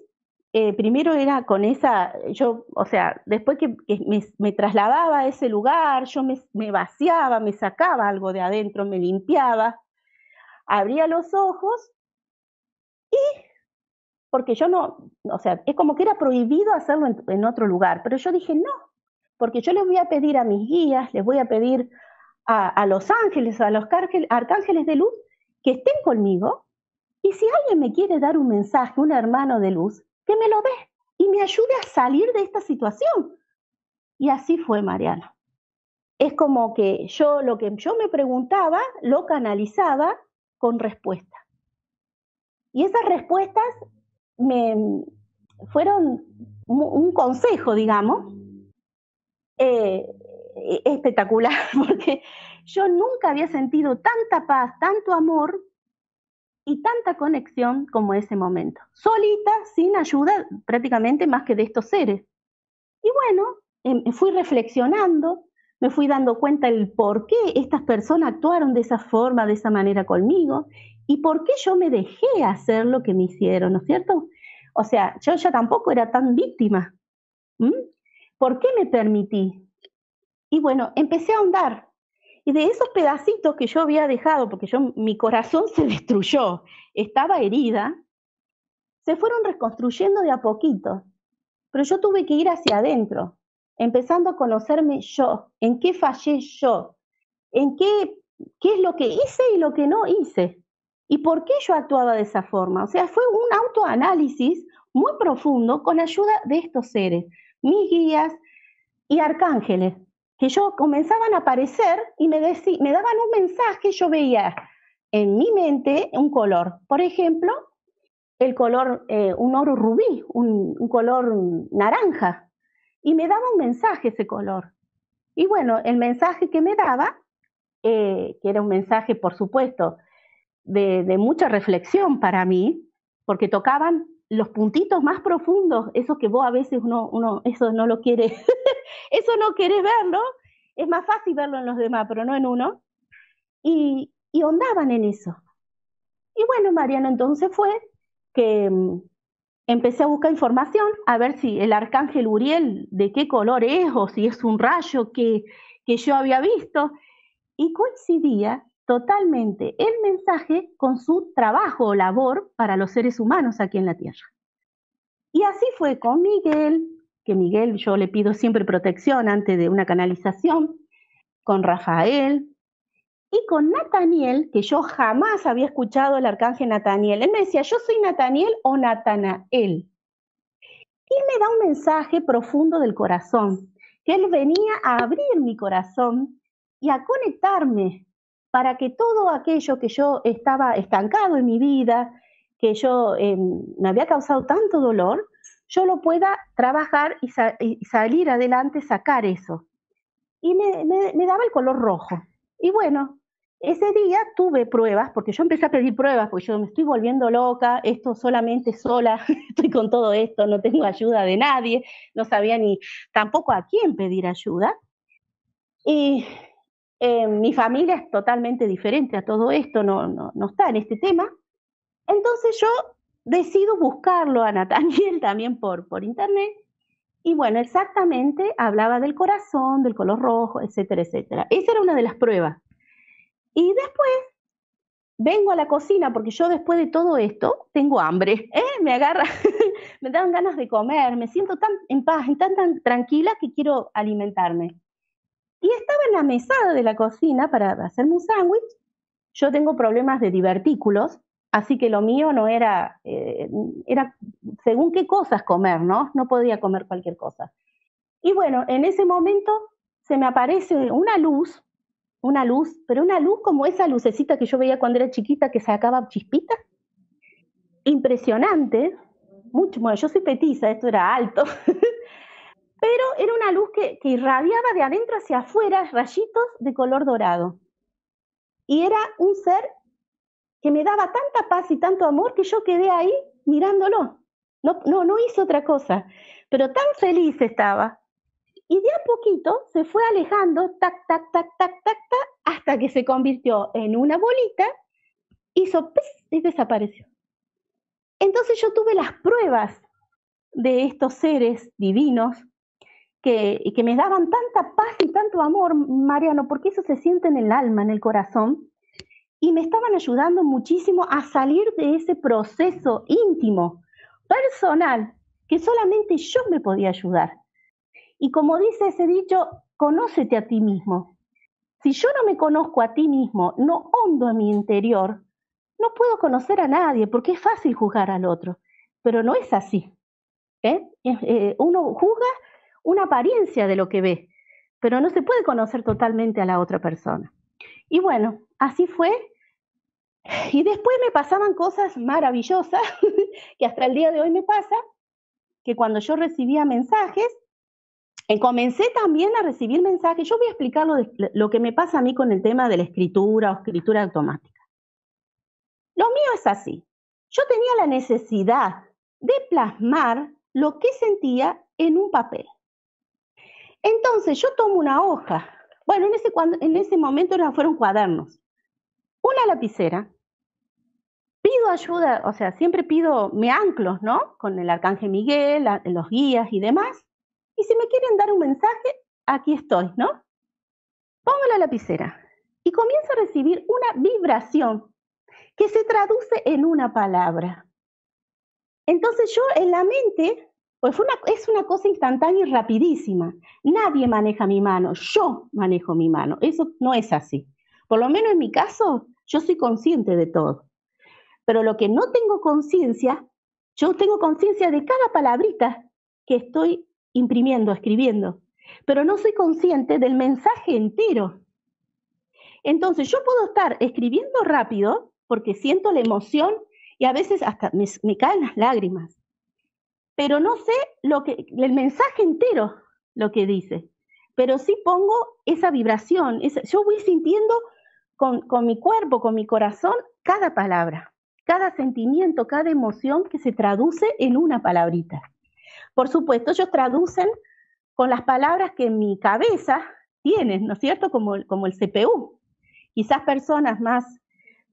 [SPEAKER 2] eh, primero era con esa, yo, o sea, después que, me, trasladaba a ese lugar, yo me, vaciaba, me sacaba algo de adentro, me limpiaba, abría los ojos y, porque yo no, o sea, es como que era prohibido hacerlo en otro lugar, pero yo dije, no, porque yo les voy a pedir a mis guías, les voy a pedir a, los ángeles, a los arcángeles de luz, que estén conmigo. Y si alguien me quiere dar un mensaje, un hermano de luz, que me lo dé y me ayude a salir de esta situación. Y así fue Mariana. Es como que yo lo que yo me preguntaba, lo canalizaba con respuesta. Y esas respuestas me fueron un consejo, digamos, eh, eh, espectacular, porque yo nunca había sentido tanta paz, tanto amor y tanta conexión como ese momento, solita, sin ayuda prácticamente más que de estos seres. Y bueno, me em, fui reflexionando, me fui dando cuenta el por qué estas personas actuaron de esa forma, de esa manera conmigo, y por qué yo me dejé hacer lo que me hicieron, ¿no es cierto? O sea, yo ya tampoco era tan víctima. ¿Por qué me permití? Y bueno, empecé a ahondar. Y de esos pedacitos que yo había dejado, porque yo, mi corazón se destruyó, estaba herida, se fueron reconstruyendo de a poquito. Pero yo tuve que ir hacia adentro, empezando a conocerme yo, en qué fallé yo, en qué, qué es lo que hice y lo que no hice, y por qué yo actuaba de esa forma. O sea, fue un autoanálisis muy profundo con ayuda de estos seres mis guías y arcángeles, que yo comenzaban a aparecer y me, me daban un mensaje, yo veía en mi mente un color. Por ejemplo, el color, eh, un oro rubí, un, color naranja, y me daba un mensaje ese color. Y bueno, el mensaje que me daba, eh, que era un mensaje, por supuesto, de mucha reflexión para mí, porque tocaban los puntitos más profundos, esos que vos a veces uno, uno eso no lo quiere, eso no querés verlo, es más fácil verlo en los demás, pero no en uno, y, y ondaban en eso. Y bueno, Mariano, entonces fue que mm, empecé a buscar información, a ver si el arcángel Uriel, de qué color es, o si es un rayo que, que yo había visto, y coincidía totalmente el mensaje con su trabajo o labor para los seres humanos aquí en la Tierra. Y así fue con Miguel, que Miguel yo le pido siempre protección antes de una canalización, con Rafael y con Nataniel, que yo jamás había escuchado el arcángel Nataniel. Él me decía, yo soy Nataniel o Natanael. Y me da un mensaje profundo del corazón, que él venía a abrir mi corazón y a conectarme para que todo aquello que yo estaba estancado en mi vida, que yo em, me había causado tanto dolor, yo lo pueda trabajar y, salir adelante, sacar eso. Y me, me daba el color rojo. Y bueno, ese día tuve pruebas, porque yo empecé a pedir pruebas, porque yo me estoy volviendo loca, esto solamente sola, estoy con todo esto, no tengo ayuda de nadie, no sabía ni tampoco a quién pedir ayuda. Y eh, mi familia es totalmente diferente a todo esto, no, está en este tema. Entonces yo decido buscarlo a Nathaniel también por, por internet. Y bueno, exactamente hablaba del corazón, del color rojo, etcétera, etcétera. Esa era una de las pruebas. Y después vengo a la cocina porque yo después de todo esto tengo hambre, ¿eh? me agarra, me dan ganas de comer, me siento tan en paz, tan, tan tranquila que quiero alimentarme. Y estaba en la mesada de la cocina para hacerme un sándwich. Yo tengo problemas de divertículos, así que lo mío no era, eh, era según qué cosas comer, ¿no? No podía comer cualquier cosa. Y bueno, en ese momento se me aparece una luz, una luz, pero una luz como esa lucecita que yo veía cuando era chiquita que sacaba chispita. Impresionante, mucho, bueno, yo soy petiza, esto era alto, pero era una luz que, irradiaba de adentro hacia afuera rayitos de color dorado. Y era un ser que me daba tanta paz y tanto amor que yo quedé ahí mirándolo. No, no, no hice otra cosa, pero tan feliz estaba. Y de a poquito se fue alejando, tac, tac, tac, tac, tac, tac, hasta que se convirtió en una bolita, hizo y desapareció. Entonces yo tuve las pruebas de estos seres divinos que, me daban tanta paz y tanto amor, Mariano, porque eso se siente en el alma, en el corazón, y me estaban ayudando muchísimo a salir de ese proceso íntimo, personal, que solamente yo me podía ayudar. Y como dice ese dicho, conócete a ti mismo. Si yo no me conozco a ti mismo, no hondo a mi interior, no puedo conocer a nadie porque es fácil juzgar al otro, pero no es así. ¿eh? Eh, uno juzga una apariencia de lo que ve, pero no se puede conocer totalmente a la otra persona. Y bueno, así fue. Y después me pasaban cosas maravillosas, que hasta el día de hoy me pasa, que cuando yo recibía mensajes, eh, comencé también a recibir mensajes. Yo voy a explicar lo, lo, que me pasa a mí con el tema de la escritura o escritura automática. Lo mío es así. Yo tenía la necesidad de plasmar lo que sentía en un papel. Entonces yo tomo una hoja. Bueno, en ese, en ese momento eran, fueron cuadernos. Una lapicera. Pido ayuda, o sea, siempre pido, me anclos, ¿no? Con el arcángel Miguel, los guías y demás. Y si me quieren dar un mensaje, aquí estoy, ¿no? Pongo la lapicera y comienzo a recibir una vibración que se traduce en una palabra. Entonces yo en la mente pues es una cosa instantánea y rapidísima. Nadie maneja mi mano, yo manejo mi mano. Eso no es así. Por lo menos en mi caso, yo soy consciente de todo. Pero lo que no tengo conciencia, yo tengo conciencia de cada palabrita que estoy imprimiendo, escribiendo, pero no soy consciente del mensaje entero. Entonces, yo puedo estar escribiendo rápido porque siento la emoción y a veces hasta me caen las lágrimas pero no sé lo que, el mensaje entero, lo que dice, pero sí pongo esa vibración, yo voy sintiendo con, con mi cuerpo, con mi corazón, cada palabra, cada sentimiento, cada emoción que se traduce en una palabrita. Por supuesto, ellos traducen con las palabras que mi cabeza tiene, ¿no es cierto? Como, como el CPU. Quizás personas más,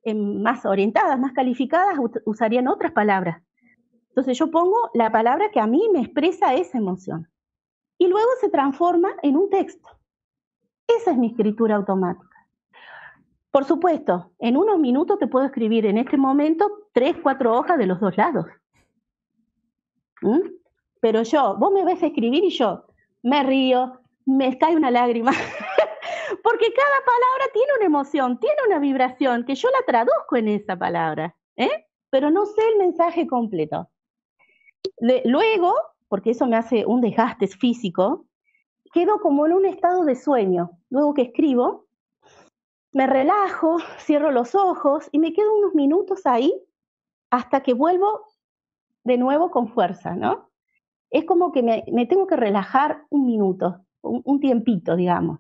[SPEAKER 2] em, más orientadas, más calificadas usarían otras palabras, entonces yo pongo la palabra que a mí me expresa esa emoción y luego se transforma en un texto. Esa es mi escritura automática. Por supuesto, en unos minutos te puedo escribir en este momento tres, cuatro hojas de los dos lados. ¿Mm? Pero yo, vos me ves escribir y yo me río, me cae una lágrima, porque cada palabra tiene una emoción, tiene una vibración que yo la traduzco en esa palabra, ¿eh? pero no sé el mensaje completo luego, porque eso me hace un desgaste físico, quedo como en un estado de sueño. Luego que escribo, me relajo, cierro los ojos y me quedo unos minutos ahí hasta que vuelvo de nuevo con fuerza, ¿no? Es como que me, tengo que relajar un minuto, un, un tiempito, digamos.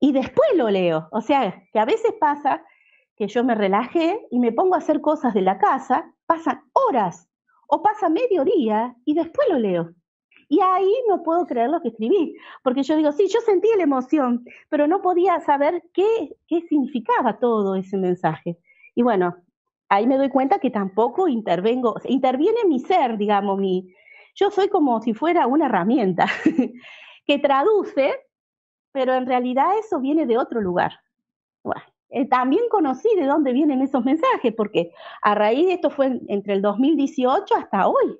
[SPEAKER 2] Y después lo leo. O sea, que a veces pasa que yo me relajé y me pongo a hacer cosas de la casa, pasan horas o pasa medio día y después lo leo. Y ahí no puedo creer lo que escribí, porque yo digo, sí, yo sentí la emoción, pero no podía saber qué, significaba todo ese mensaje. Y bueno, ahí me doy cuenta que tampoco intervengo, interviene mi ser, digamos, mi, yo soy como si fuera una herramienta que traduce, pero en realidad eso viene de otro lugar. Bueno, eh, también conocí de dónde vienen esos mensajes, porque a raíz de esto fue entre el 2018 hasta hoy,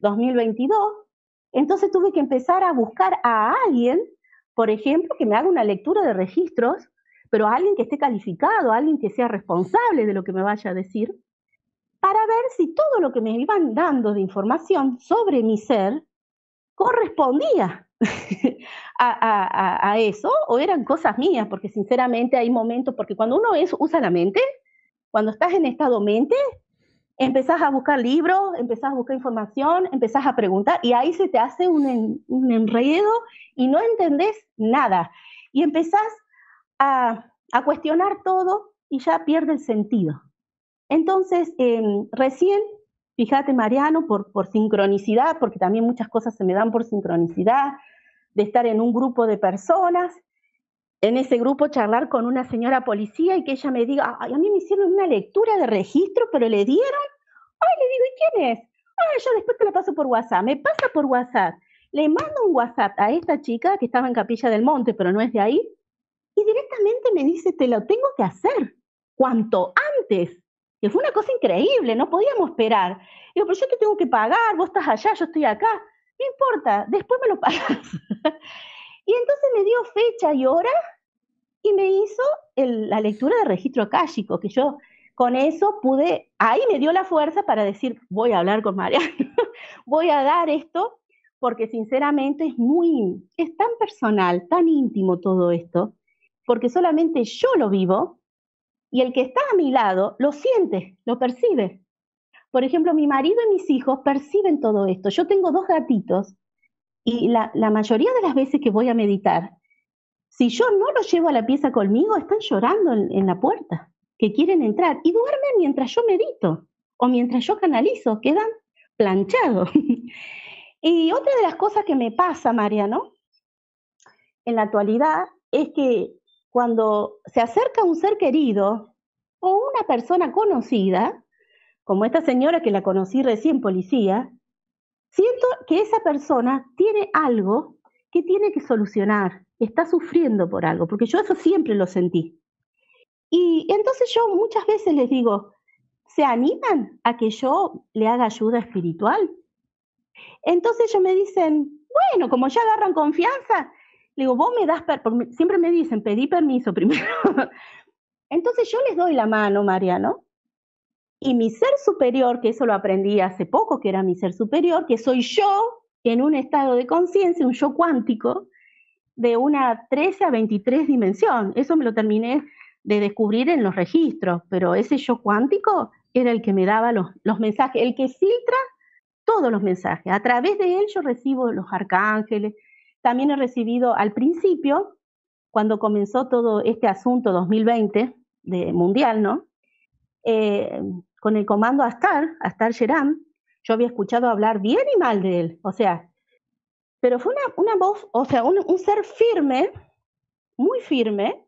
[SPEAKER 2] 2022. Entonces tuve que empezar a buscar a alguien, por ejemplo, que me haga una lectura de registros, pero alguien que esté calificado, alguien que sea responsable de lo que me vaya a decir, para ver si todo lo que me iban dando de información sobre mi ser correspondía a, eso o eran cosas mías, porque sinceramente hay momentos, porque cuando uno es, usa la mente, cuando estás en estado mente, empezás a buscar libros, empezás a buscar información, empezás a preguntar y ahí se te hace un, enredo y no entendés nada. Y empezás a, cuestionar todo y ya pierde el sentido. Entonces, em, recién Fíjate, Mariano, por, por sincronicidad, porque también muchas cosas se me dan por sincronicidad, de estar en un grupo de personas, en ese grupo charlar con una señora policía y que ella me diga, a mí me hicieron una lectura de registro, pero le dieron. Ay, le digo, ¿y quién es? Ay, ah, yo después te la paso por WhatsApp. Me pasa por WhatsApp. Le mando un WhatsApp a esta chica que estaba en Capilla del Monte, pero no es de ahí, y directamente me dice, te lo tengo que hacer, cuanto antes fue una cosa increíble, no podíamos esperar. Digo, pero yo te tengo que pagar, vos estás allá, yo estoy acá, no importa, después me lo pagas. y entonces me dio fecha y hora y me hizo la lectura de registro cálico, que yo con eso pude, ahí me dio la fuerza para decir, voy a hablar con María voy a dar esto, porque sinceramente es muy, es tan personal, tan íntimo todo esto, porque solamente yo lo vivo y el que está a mi lado lo siente, lo percibe. Por ejemplo, mi marido y mis hijos perciben todo esto. Yo tengo dos gatitos y la, mayoría de las veces que voy a meditar, si yo no los llevo a la pieza conmigo, están llorando en, en la puerta, que quieren entrar y duermen mientras yo medito o mientras yo canalizo, quedan planchados. y otra de las cosas que me pasa, Mariano, en la actualidad es que cuando se acerca un ser querido o una persona conocida, como esta señora que la conocí recién policía, siento que esa persona tiene algo que tiene que solucionar, está sufriendo por algo, porque yo eso siempre lo sentí. Y entonces yo muchas veces les digo, ¿se animan a que yo le haga ayuda espiritual? Entonces ellos me dicen, bueno, como ya agarran confianza, le vos me das, siempre me dicen, pedí permiso primero. Entonces yo les doy la mano, Mariano, y mi ser superior, que eso lo aprendí hace poco, que era mi ser superior, que soy yo en un estado de conciencia, un yo cuántico, de una 13 a 23 dimensión. Eso me lo terminé de descubrir en los registros, pero ese yo cuántico era el que me daba los, los mensajes, el que filtra todos los mensajes. A través de él yo recibo los arcángeles, también he recibido al principio, cuando comenzó todo este asunto 2020 de mundial, ¿no? Eh, con el comando Astar, Astar Sheram, yo había escuchado hablar bien y mal de él, o sea, pero fue una, voz, o sea, un, ser firme, muy firme,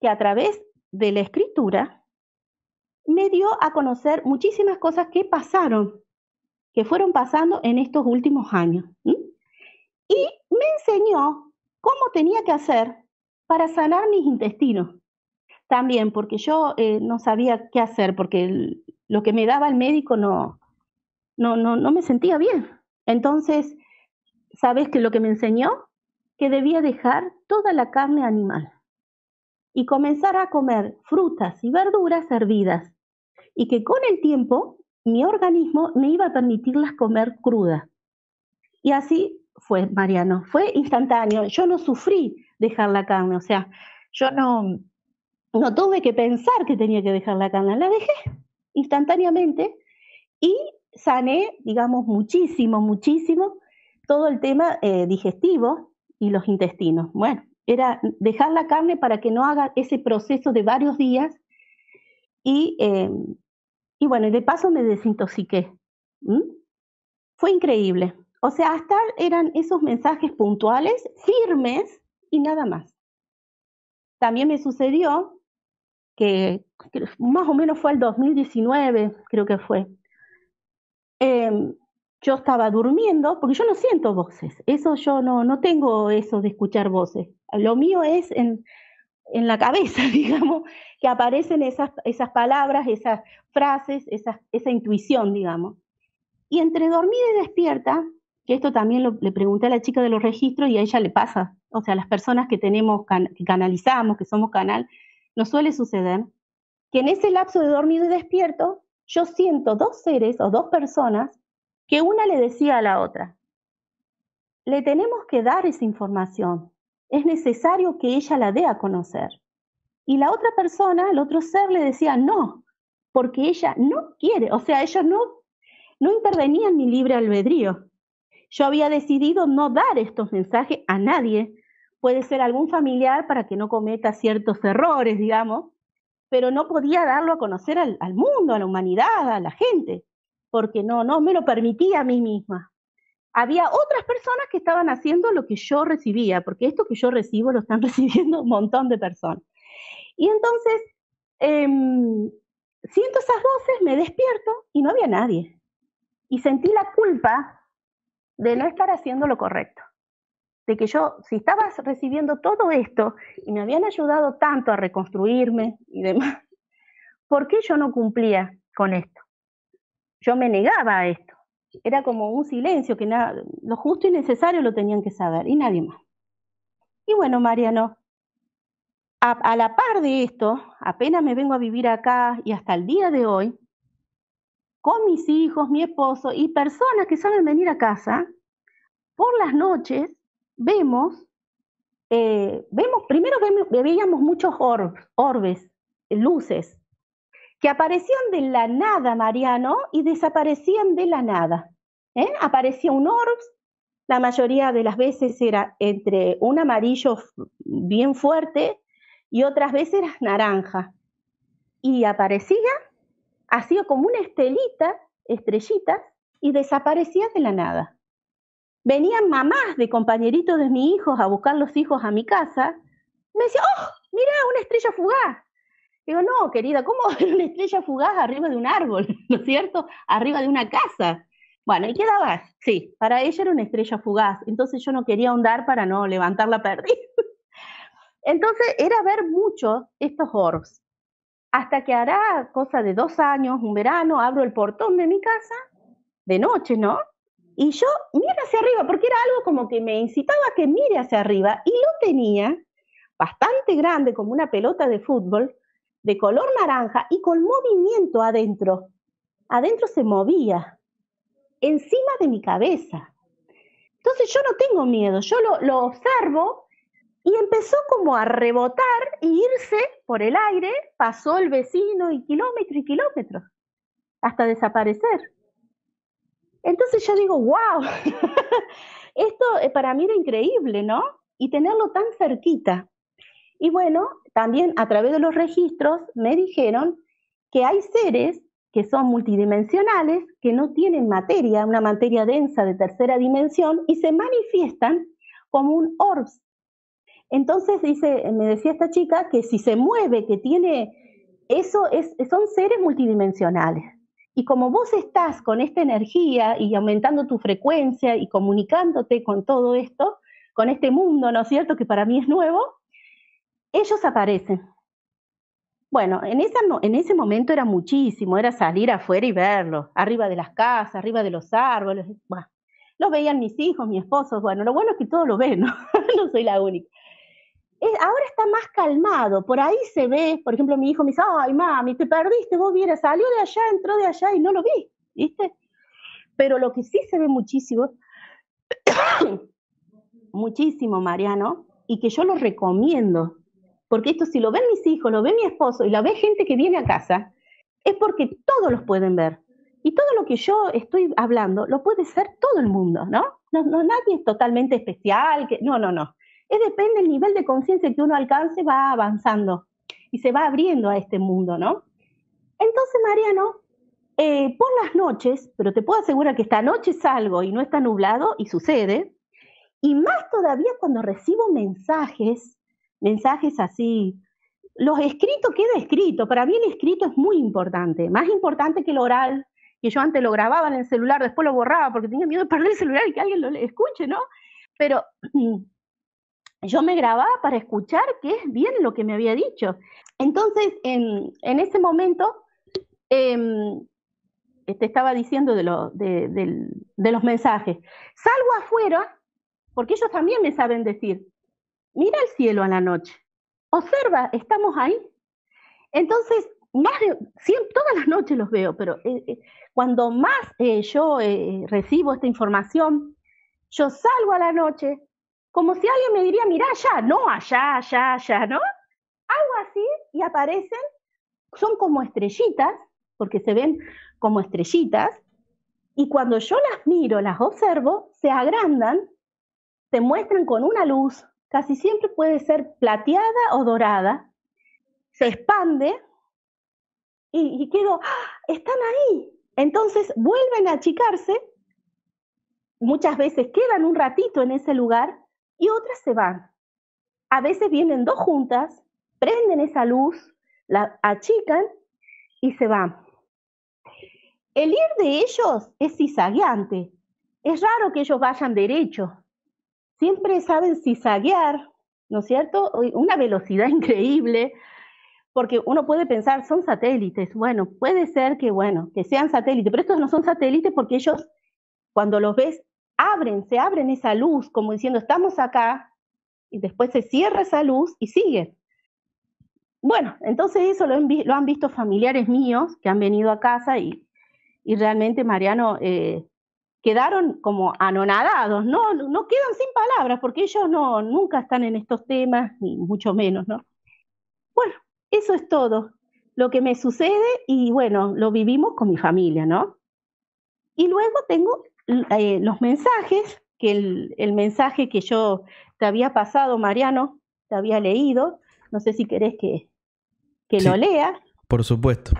[SPEAKER 2] que a través de la escritura me dio a conocer muchísimas cosas que pasaron, que fueron pasando en estos últimos años y me enseñó cómo tenía que hacer para sanar mis intestinos. También porque yo eh, no sabía qué hacer, porque lo que me daba el médico no, no, no, no me sentía bien. Entonces, ¿sabes que lo que me enseñó? Que debía dejar toda la carne animal y comenzar a comer frutas y verduras hervidas. Y que con el tiempo mi organismo me iba a permitirlas comer crudas. Y así fue, Mariano, fue instantáneo. Yo no sufrí dejar la carne, o sea, yo no, no tuve que pensar que tenía que dejar la carne, la dejé instantáneamente y sané, digamos, muchísimo, muchísimo todo el tema eh, digestivo y los intestinos. Bueno, era dejar la carne para que no haga ese proceso de varios días y, em, y bueno, de paso me desintoxiqué. ¿Mm? Fue increíble. O sea, hasta eran esos mensajes puntuales, firmes y nada más. También me sucedió que, más o menos fue el 2019, creo que fue. Em, yo estaba durmiendo, porque yo no siento voces, eso yo no, no tengo eso de escuchar voces. Lo mío es en, la cabeza, digamos, que aparecen esas, esas palabras, esas frases, esa intuición, digamos. Y entre dormida y despierta, que esto también le pregunté a la chica de los registros y a ella le pasa. O sea, las personas que tenemos, que canalizamos, que somos canal, nos suele suceder que en ese lapso de dormido y despierto, yo siento dos seres o dos personas que una le decía a la otra, le tenemos que dar esa información, es necesario que ella la dé a conocer. Y la otra persona, el otro ser, le decía, no, porque ella no quiere, o sea, ellos no, no intervenían mi libre albedrío, yo había decidido no dar estos mensajes a nadie. Puede ser algún familiar para que no cometa ciertos errores, digamos, pero no podía darlo a conocer al, mundo, a la humanidad, a la gente, porque no, no me lo permitía a mí misma. Había otras personas que estaban haciendo lo que yo recibía, porque esto que yo recibo lo están recibiendo un montón de personas. Y entonces, eh, siento esas voces, me despierto y no había nadie. Y sentí la culpa de no estar haciendo lo correcto. De que yo, si estaba recibiendo todo esto y me habían ayudado tanto a reconstruirme y demás, ¿por qué yo no cumplía con esto? Yo me negaba a esto. Era como un silencio que nada, lo justo y necesario lo tenían que saber y nadie más. Y bueno, Mariano, a la par de esto, apenas me vengo a vivir acá y hasta el día de hoy, con mis hijos, mi esposo y personas que saben venir a casa, por las noches vemos, eh, vemos primero veíamos muchos orbes, luces, que aparecían de la nada, Mariano, y desaparecían de la nada. ¿eh? Aparecía un orbs, la mayoría de las veces era entre un amarillo bien fuerte y otras veces era naranja. Y aparecía sido como una estelita, estrellitas, y desaparecía de la nada. Venían mamás de compañeritos de mis hijos a buscar los hijos a mi casa, me decía, ¡oh! Mira, una estrella fugaz. Digo, no, querida, ¿cómo una estrella fugaz arriba de un árbol? ¿No es cierto? Arriba de una casa. Bueno, ¿y qué daba? Sí, para ella era una estrella fugaz, entonces yo no quería ahondar para no levantar la Entonces era ver mucho estos orbs hasta que hará cosa de dos años, un verano, abro el portón de mi casa, de noche, ¿no? Y yo miro hacia arriba, porque era algo como que me incitaba a que mire hacia arriba, y lo tenía bastante grande, como una pelota de fútbol, de color naranja y con movimiento adentro. Adentro se movía, encima de mi cabeza. Entonces yo no tengo miedo, yo lo, lo observo y empezó como a rebotar e irse por el aire, pasó el vecino y kilómetros y kilómetros, hasta desaparecer. Entonces yo digo, wow, esto eh, para mí era increíble, ¿no? Y tenerlo tan cerquita. Y bueno, también a través de los registros me dijeron que hay seres que son multidimensionales, que no tienen materia, una materia densa de tercera dimensión, y se manifiestan como un orbs entonces dice, me decía esta chica que si se mueve, que tiene, eso es, son seres multidimensionales. Y como vos estás con esta energía y aumentando tu frecuencia y comunicándote con todo esto, con este mundo, ¿no es cierto?, que para mí es nuevo, ellos aparecen. Bueno, en, ese momento era muchísimo, era salir afuera y verlos, arriba de las casas, arriba de los árboles, bueno, los veían mis hijos, mi esposo, bueno, lo bueno es que todos lo ven, no soy la única ahora está más calmado, por ahí se ve, por ejemplo, mi hijo me dice, ay mami, te perdiste, vos viera, salió de allá, entró de allá y no lo vi, ¿viste? Pero lo que sí se ve muchísimo, muchísimo, Mariano, y que yo lo recomiendo, porque esto si lo ven mis hijos, lo ve mi esposo y lo ve gente que viene a casa, es porque todos los pueden ver. Y todo lo que yo estoy hablando lo puede ser todo el mundo, ¿no? No, no nadie es totalmente especial, que, no, no, no. Es depende el nivel de conciencia que uno alcance, va avanzando y se va abriendo a este mundo, ¿no? Entonces, Mariano, eh, por las noches, pero te puedo asegurar que esta noche salgo y no está nublado y sucede, y más todavía cuando recibo mensajes, mensajes así, los escritos queda escrito, para mí el escrito es muy importante, más importante que el oral, que yo antes lo grababa en el celular, después lo borraba porque tenía miedo de perder el celular y que alguien lo escuche, ¿no? Pero yo me grababa para escuchar qué es bien lo que me había dicho. Entonces, en, ese momento, em, te este, estaba diciendo de, los mensajes, salgo afuera, porque ellos también me saben decir, mira el cielo a la noche, observa, estamos ahí. Entonces, más todas las noches los veo, pero eh, eh, cuando más eh, yo recibo esta información, yo salgo a la noche, como si alguien me diría, mira allá, no, allá, allá, allá, ¿no? Algo así y aparecen, son como estrellitas, porque se ven como estrellitas, y cuando yo las miro, las observo, se agrandan, se muestran con una luz, casi siempre puede ser plateada o dorada, se expande y, quedo, ¡ah! están ahí. Entonces vuelven a achicarse, muchas veces quedan un ratito en ese lugar y otras se van. A veces vienen dos juntas, prenden esa luz, la achican y se van. El ir de ellos es cizagueante. Es raro que ellos vayan derecho. Siempre saben cizaguear, ¿no es cierto? Una velocidad increíble, porque uno puede pensar, son satélites. Bueno, puede ser que, bueno, que sean satélites, pero estos no son satélites porque ellos, cuando los ves, abren, se abren esa luz, como diciendo, estamos acá, y después se cierra esa luz y sigue. Bueno, entonces eso lo, han, visto familiares míos que han venido a casa y, realmente, Mariano, eh, quedaron como anonadados, no, no quedan sin palabras, porque ellos no, nunca están en estos temas, ni mucho menos, ¿no? Bueno, eso es todo lo que me sucede y bueno, lo vivimos con mi familia, ¿no? Y luego tengo eh, los mensajes, que el, mensaje que yo te había pasado, Mariano, te había leído, no sé si querés que, que lo lea.
[SPEAKER 1] Por supuesto.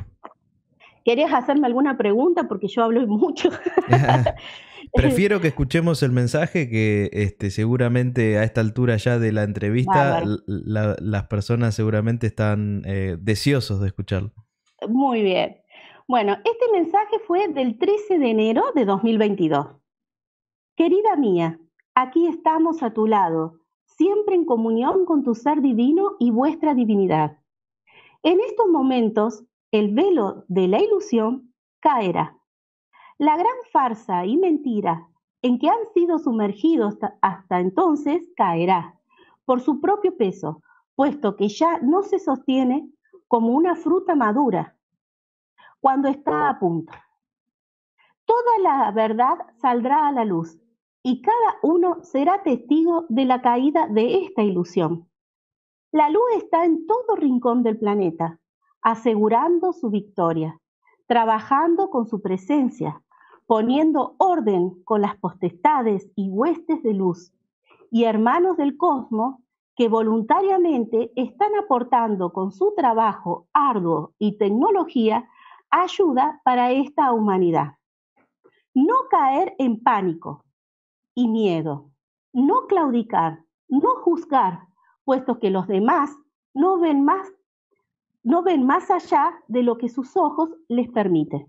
[SPEAKER 2] querías hacerme alguna pregunta? Porque yo hablo mucho. Prefiero
[SPEAKER 1] que escuchemos el mensaje que este, seguramente a esta altura ya de la entrevista las personas seguramente están eh, deseosos de escucharlo.
[SPEAKER 2] Muy bien. Bueno, este mensaje fue del 13 de enero de 2022. Querida mía, aquí estamos a tu lado, siempre en comunión con tu ser divino y vuestra divinidad. En estos momentos, el velo de la ilusión caerá. La gran farsa y mentira en que han sido sumergidos hasta entonces caerá por su propio peso, puesto que ya no se sostiene como una fruta madura cuando está a punto. Toda la verdad saldrá a la luz y cada uno será testigo de la caída de esta ilusión. La luz está en todo rincón del planeta, asegurando su victoria, trabajando con su presencia, poniendo orden con las potestades y huestes de luz y hermanos del cosmos que voluntariamente están aportando con su trabajo arduo y tecnología ayuda para esta humanidad. No caer en pánico y miedo, no claudicar, no juzgar, puesto que los demás no ven más, no ven más allá de lo que sus ojos les permiten.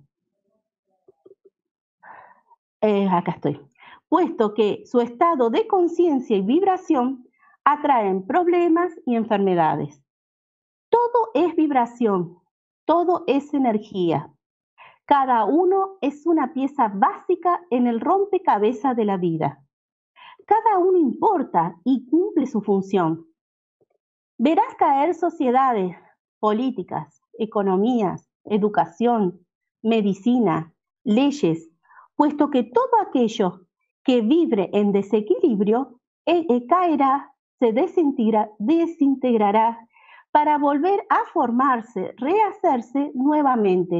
[SPEAKER 2] Eh, acá estoy. Puesto que su estado de conciencia y vibración atraen problemas y enfermedades. Todo es vibración, todo es energía. Cada uno es una pieza básica en el rompecabezas de la vida. Cada uno importa y cumple su función. Verás caer sociedades, políticas, economías, educación, medicina, leyes, puesto que todo aquello que vibre en desequilibrio eh, eh, caerá, se desintegrará para volver a formarse, rehacerse nuevamente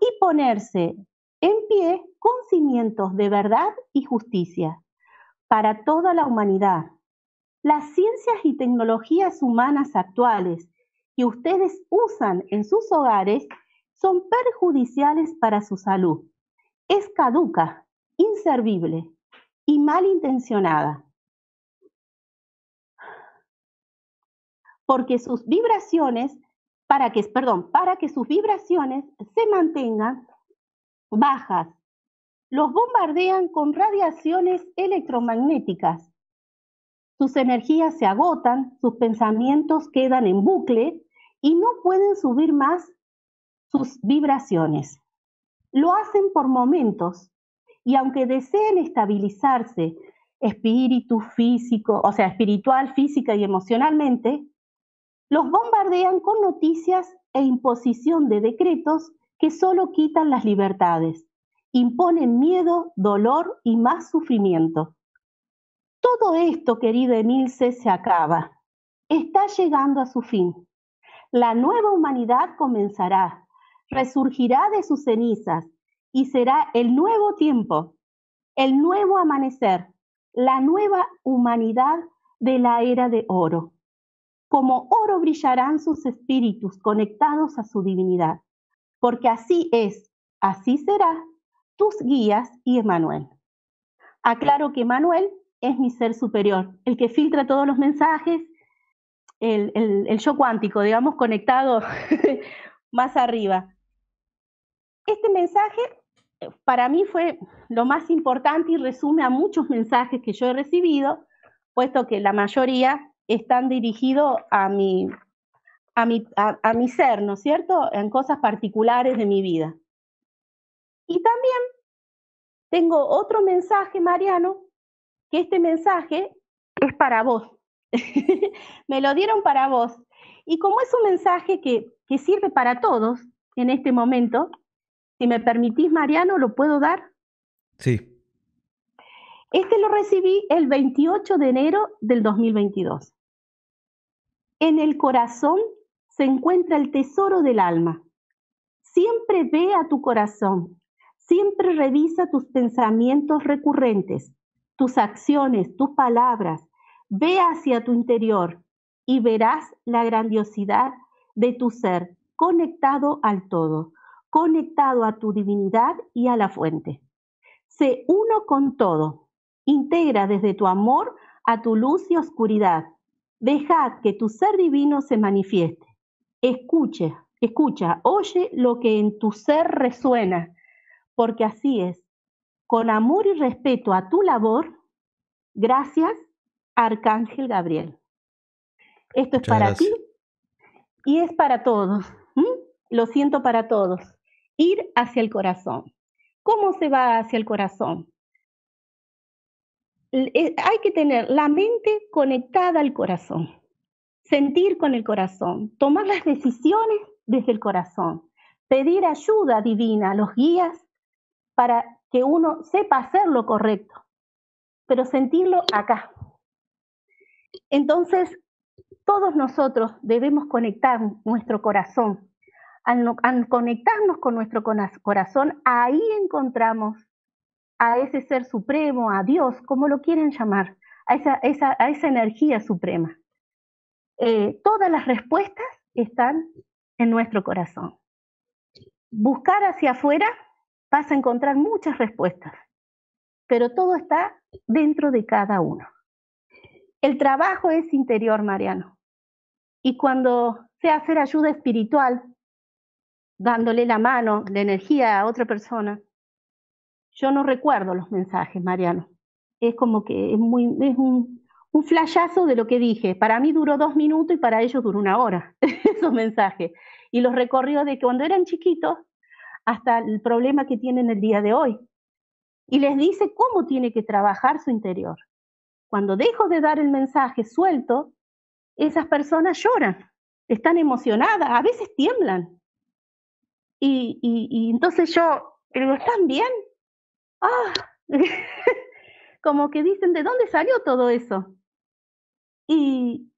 [SPEAKER 2] y ponerse en pie con cimientos de verdad y justicia para toda la humanidad. Las ciencias y tecnologías humanas actuales que ustedes usan en sus hogares son perjudiciales para su salud. Es caduca, inservible y malintencionada. porque sus vibraciones, para que, perdón, para que sus vibraciones se mantengan bajas. Los bombardean con radiaciones electromagnéticas. Sus energías se agotan, sus pensamientos quedan en bucle y no pueden subir más sus vibraciones. Lo hacen por momentos y aunque deseen estabilizarse espíritu, físico, o sea, espiritual, física y emocionalmente, los bombardean con noticias e imposición de decretos que solo quitan las libertades, imponen miedo, dolor y más sufrimiento. Todo esto, querido Emilce, se acaba. Está llegando a su fin. La nueva humanidad comenzará, resurgirá de sus cenizas y será el nuevo tiempo, el nuevo amanecer, la nueva humanidad de la era de oro como oro brillarán sus espíritus conectados a su divinidad, porque así es, así será, tus guías y Emanuel. Aclaro que Emanuel es mi ser superior, el que filtra todos los mensajes, el, el yo cuántico, digamos, conectado más arriba. Este mensaje para mí fue lo más importante y resume a muchos mensajes que yo he recibido, puesto que la mayoría están dirigidos a mi, a, mi, mi ser, ¿no es cierto? En cosas particulares de mi vida. Y también tengo otro mensaje, Mariano, que este mensaje es para vos. Me lo dieron para vos. Y como es un mensaje que, que sirve para todos en este momento, si me permitís, Mariano, ¿lo puedo dar? Sí. Este lo recibí el 28 de enero del 2022. En el corazón se encuentra el tesoro del alma. Siempre ve a tu corazón, siempre revisa tus pensamientos recurrentes, tus acciones, tus palabras. Ve hacia tu interior y verás la grandiosidad de tu ser conectado al todo, conectado a tu divinidad y a la fuente. Sé uno con todo, integra desde tu amor a tu luz y oscuridad Deja que tu ser divino se manifieste. Escucha, escucha, oye lo que en tu ser resuena, porque así es. Con amor y respeto a tu labor, gracias, Arcángel Gabriel. Esto es para ti y es para todos. Lo siento para todos. Ir hacia el corazón. ¿Cómo se va hacia el corazón? Eh, hay que tener la mente conectada al corazón, sentir con el corazón, tomar las decisiones desde el corazón, pedir ayuda divina a los guías para que uno sepa hacer lo correcto, pero sentirlo acá. Entonces, todos nosotros debemos conectar nuestro corazón. Al, al conectarnos con nuestro corazón, ahí encontramos a ese ser supremo, a Dios, como lo quieren llamar, a esa, esa energía suprema. Eh, todas las respuestas están en nuestro corazón. Buscar hacia afuera pasa a encontrar muchas respuestas, pero todo está dentro de cada uno. El trabajo es interior, Mariano. Y cuando sea hacer ayuda espiritual, dándole la mano, la energía a otra persona, yo no recuerdo los mensajes, Mariano. Es como que es, muy, un, un de lo que dije. Para mí duró dos minutos y para ellos duró una hora esos mensajes. Y los recorrió de cuando eran chiquitos hasta el problema que tienen el día de hoy. Y les dice cómo tiene que trabajar su interior. Cuando dejo de dar el mensaje suelto, esas personas lloran, están emocionadas, a veces tiemblan. Y, y entonces yo, pero ¿están bien? ¡ah! como que dicen, ¿de dónde salió todo eso? Y,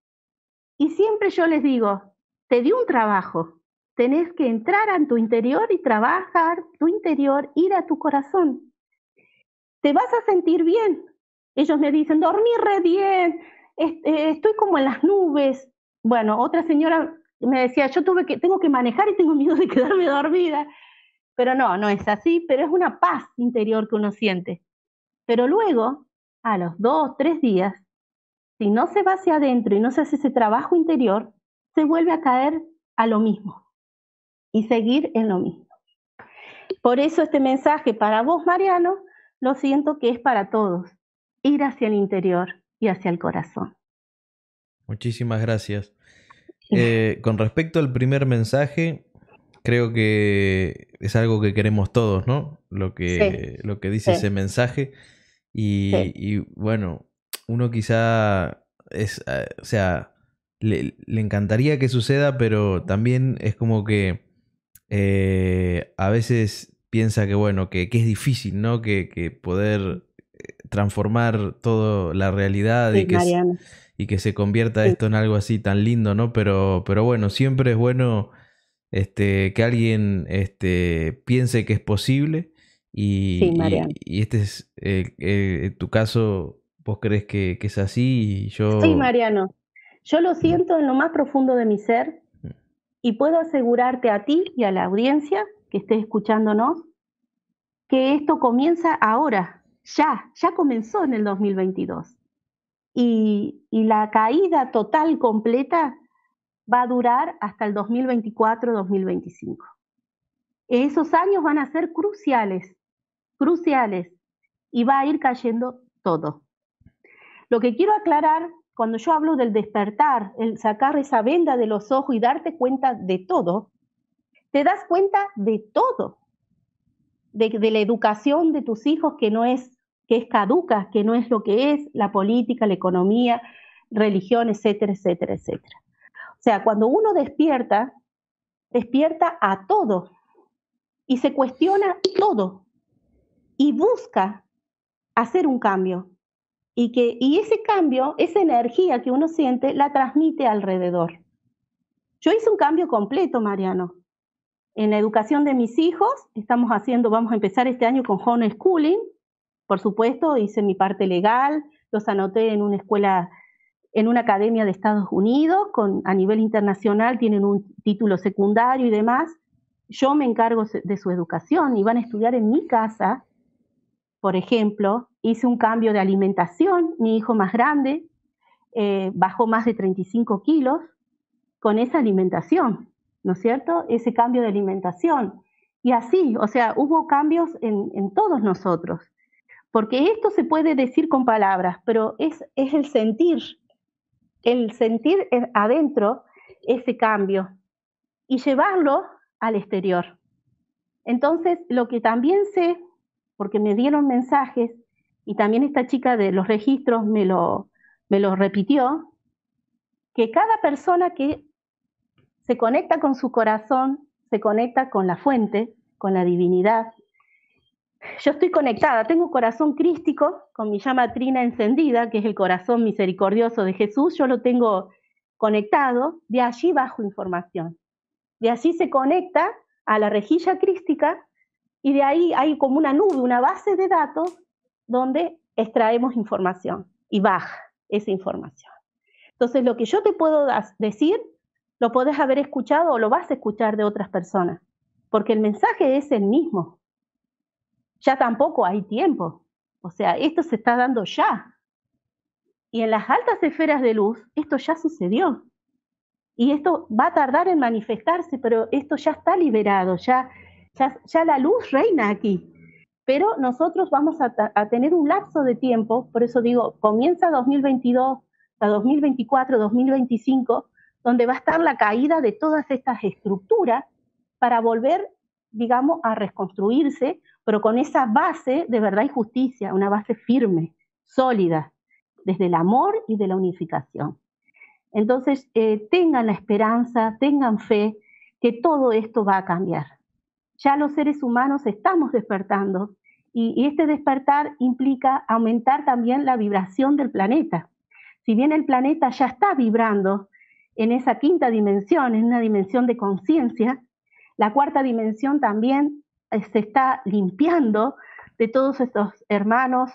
[SPEAKER 2] y siempre yo les digo, te di un trabajo, tenés que entrar a tu interior y trabajar tu interior, ir a tu corazón. Te vas a sentir bien. Ellos me dicen, dormí re bien, eh, estoy como en las nubes. Bueno, otra señora me decía, yo tuve que, tengo que manejar y tengo miedo de quedarme dormida. Pero no, no es así, pero es una paz interior que uno siente. Pero luego, a los dos, tres días, si no se va hacia adentro y no se hace ese trabajo interior, se vuelve a caer a lo mismo y seguir en lo mismo. Por eso este mensaje para vos, Mariano, lo siento que es para todos, ir hacia el interior y hacia el corazón.
[SPEAKER 1] Muchísimas gracias. Eh, con respecto al primer mensaje, creo que es algo que queremos todos, ¿no? Lo que, lo que dice ese mensaje. Y, bueno, uno quizá es, ah, o sea, le, encantaría que suceda, pero también es como que eh, a veces piensa que, bueno, que, es difícil, ¿no? Que, que poder eh, transformar toda la realidad y que... y que se convierta esto en algo así tan lindo, ¿no? Pero, pero bueno, siempre es bueno este, que alguien este, piense que es posible. Y, y, este es eh, eh, tu caso, vos crees que, es así yo... Sí,
[SPEAKER 2] Mariano, yo lo siento en lo más profundo de mi ser mm. y puedo asegurarte a ti y a la audiencia que esté escuchándonos que esto comienza ahora, ya, ya comenzó en el 2022. Y, y la caída total, completa, va a durar hasta el 2024-2025. Esos años van a ser cruciales, cruciales, y va a ir cayendo todo. Lo que quiero aclarar cuando yo hablo del despertar, el sacar esa venda de los ojos y darte cuenta de todo, te das cuenta de todo, de, la educación de tus hijos que no es, que es caduca, que no es lo que es la política, la economía, religión, etcétera, etcétera, etcétera. O sea, cuando uno despierta, despierta a todo y se cuestiona todo y busca hacer un cambio. Y, que, y ese cambio, esa energía que uno siente, la transmite alrededor. Yo hice un cambio completo, Mariano. En la educación de mis hijos, estamos haciendo, vamos a empezar este año con home schooling, Por supuesto, hice mi parte legal, los anoté en una escuela en una academia de Estados Unidos, con, a nivel internacional tienen un título secundario y demás. Yo me encargo de su educación y van a estudiar en mi casa. Por ejemplo, hice un cambio de alimentación, mi hijo más grande eh, bajó más de 35 kilos con esa alimentación, ¿no es cierto? Ese cambio de alimentación. Y así, o sea, hubo cambios en, todos nosotros porque esto se puede decir con palabras, pero es, es el sentir, el sentir adentro ese cambio y llevarlo al exterior. Entonces, lo que también sé, porque me dieron mensajes y también esta chica de los registros me lo, me lo repitió, que cada persona que se conecta con su corazón, se conecta con la fuente, con la divinidad, yo estoy conectada, tengo un corazón crístico con mi llama trina encendida, que es el corazón misericordioso de Jesús, yo lo tengo conectado, de allí bajo información. De allí se conecta a la rejilla crística y de ahí hay como una nube, una base de datos donde extraemos información y baja esa información. Entonces, lo que yo te puedo decir, lo podés haber escuchado o lo vas a escuchar de otras personas, porque el mensaje es el mismo, ya tampoco hay tiempo. O sea, esto se está dando ya. Y en las altas esferas de luz, esto ya sucedió. Y esto va a tardar en manifestarse, pero esto ya está liberado, ya, ya, la luz reina aquí. Pero nosotros vamos a, a tener un lapso de tiempo, por eso digo, comienza 2022 a 2024, 2025, donde va a estar la caída de todas estas estructuras para volver, digamos, a reconstruirse pero con esa base de verdad y justicia, una base firme, sólida, desde el amor y de la unificación. Entonces, eh, tengan la esperanza, tengan fe que todo esto va a cambiar. Ya los seres humanos estamos despertando y, y este despertar implica aumentar también la vibración del planeta. Si bien el planeta ya está vibrando en esa quinta dimensión, en una dimensión de conciencia, la cuarta dimensión también se está limpiando de todos estos hermanos,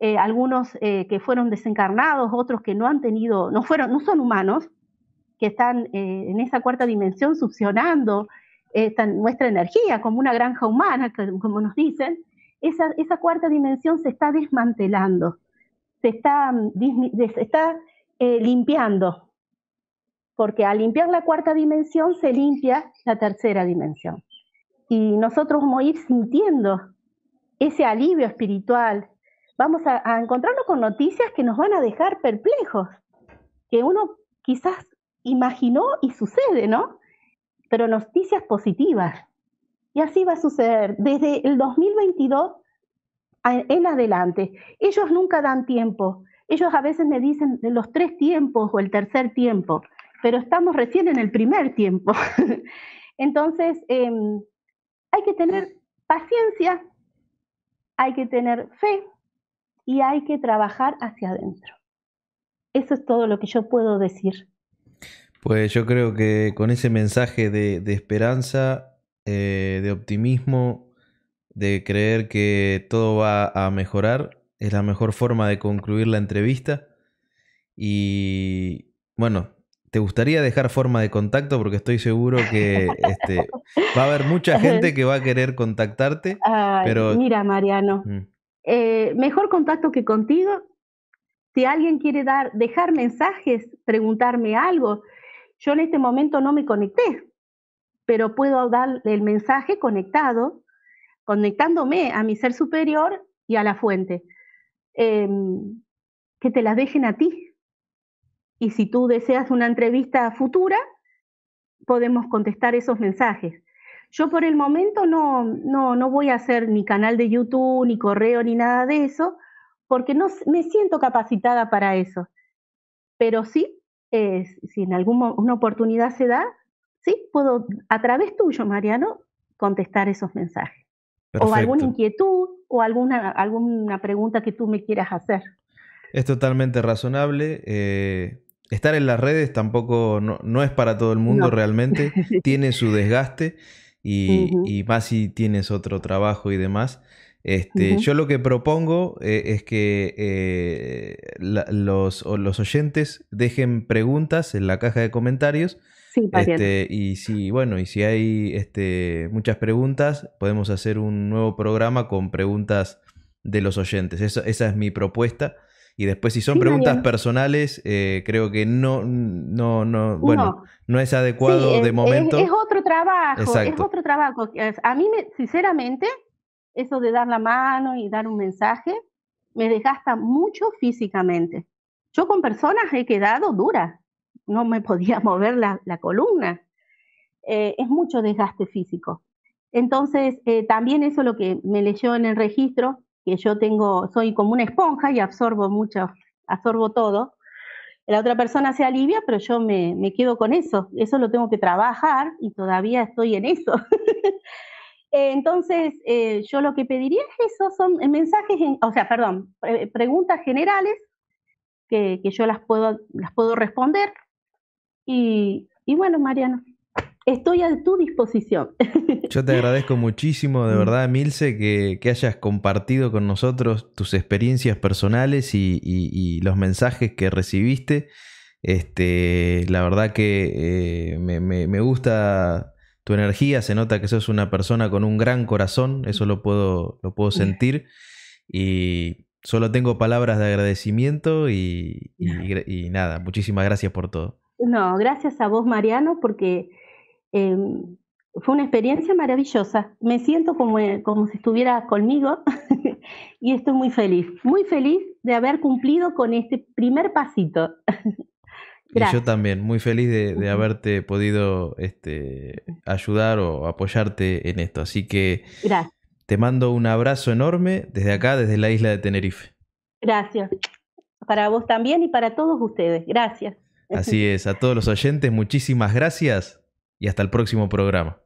[SPEAKER 2] eh, algunos eh, que fueron desencarnados, otros que no han tenido, no fueron, no son humanos, que están eh, en esa cuarta dimensión succionando esta, nuestra energía como una granja humana, como nos dicen, esa, cuarta dimensión se está desmantelando, se está, mm, se está limpiando, porque al limpiar la cuarta dimensión se limpia la tercera dimensión y nosotros vamos a ir sintiendo ese alivio espiritual. Vamos a, encontrarnos con noticias que nos van a dejar perplejos, que uno quizás imaginó y sucede, ¿no? Pero noticias positivas. Y así va a suceder desde el 2022 en adelante. Ellos nunca dan tiempo. Ellos a veces me dicen de los tres tiempos o el tercer tiempo, pero estamos recién en el primer tiempo. Entonces, eh, hay que tener paciencia, hay que tener fe y hay que trabajar hacia adentro. Eso es todo lo que yo puedo decir.
[SPEAKER 1] Pues yo creo que con ese mensaje de, esperanza, eh, de optimismo, de creer que todo va a mejorar, es la mejor forma de concluir la entrevista. Y bueno, ¿Te gustaría dejar forma de contacto? Porque estoy seguro que este, va a haber mucha gente que va a querer contactarte.
[SPEAKER 2] pero... Mira, Mariano, mm. eh, mejor contacto que contigo. Si alguien quiere dar, dejar mensajes, preguntarme algo, yo en este momento no me conecté, pero puedo dar el mensaje conectado, conectándome a mi ser superior y a la fuente. Em, que te las dejen a ti, y si tú deseas una entrevista futura, podemos contestar esos mensajes. Yo por el momento no, no, no voy a hacer ni canal de YouTube, ni correo, ni nada de eso, porque no me siento capacitada para eso. Pero sí, eh, si en alguna oportunidad se da, sí, puedo a través tuyo, Mariano, contestar esos mensajes. O alguna inquietud o alguna, alguna pregunta que tú me quieras hacer.
[SPEAKER 1] Es totalmente razonable. Eh, estar en las redes tampoco no, es para todo el mundo realmente, tiene su desgaste y, más si tienes otro trabajo y demás. Este, Yo lo que propongo eh, es que eh, los, oyentes dejen preguntas en la caja de comentarios. este, y si, bueno, y si hay este, muchas preguntas, podemos hacer un nuevo programa con preguntas de los oyentes. esa es mi propuesta. Y después, si son preguntas personales, eh, creo que no, no, no, bueno, no, es adecuado de momento. Es,
[SPEAKER 2] otro trabajo, es otro trabajo. A mí, sinceramente, eso de dar la mano y dar un mensaje me desgasta mucho físicamente. Yo con personas he quedado dura, no me podía mover la, columna. Eh, es mucho desgaste físico. Entonces, eh, también eso lo que me leyó en el registro, que yo tengo, soy como una esponja y absorbo mucho, absorbo todo. La otra persona se alivia, pero yo me, quedo con eso. Eso lo tengo que trabajar y todavía estoy en eso. Eh, entonces, eh, yo lo que pediría es eso, son mensajes, o sea, perdón, preguntas generales que, yo las puedo, las puedo responder. y bueno, Mariano estoy a tu disposición.
[SPEAKER 1] Yo te agradezco muchísimo, de verdad, Milce, que, hayas compartido con nosotros tus experiencias personales y, los mensajes que recibiste. Este, la verdad que eh, me, gusta tu energía, se nota que sos una persona con un gran corazón, eso lo puedo, lo puedo sentir. Y solo tengo palabras de agradecimiento y, y nada, muchísimas gracias por todo.
[SPEAKER 2] No, gracias a vos, Mariano, porque Em, fue una experiencia maravillosa. Me siento como, eh, como si estuviera conmigo y estoy muy feliz, muy feliz de haber cumplido con este primer pasito. Y yo
[SPEAKER 1] también, muy feliz de, haberte podido este, ayudar o apoyarte en esto. Así que te mando un abrazo enorme desde acá, desde la isla de Tenerife.
[SPEAKER 2] Gracias. Para vos también y para todos ustedes. Gracias. Así
[SPEAKER 1] es, a todos los oyentes, muchísimas gracias y hasta el próximo programa.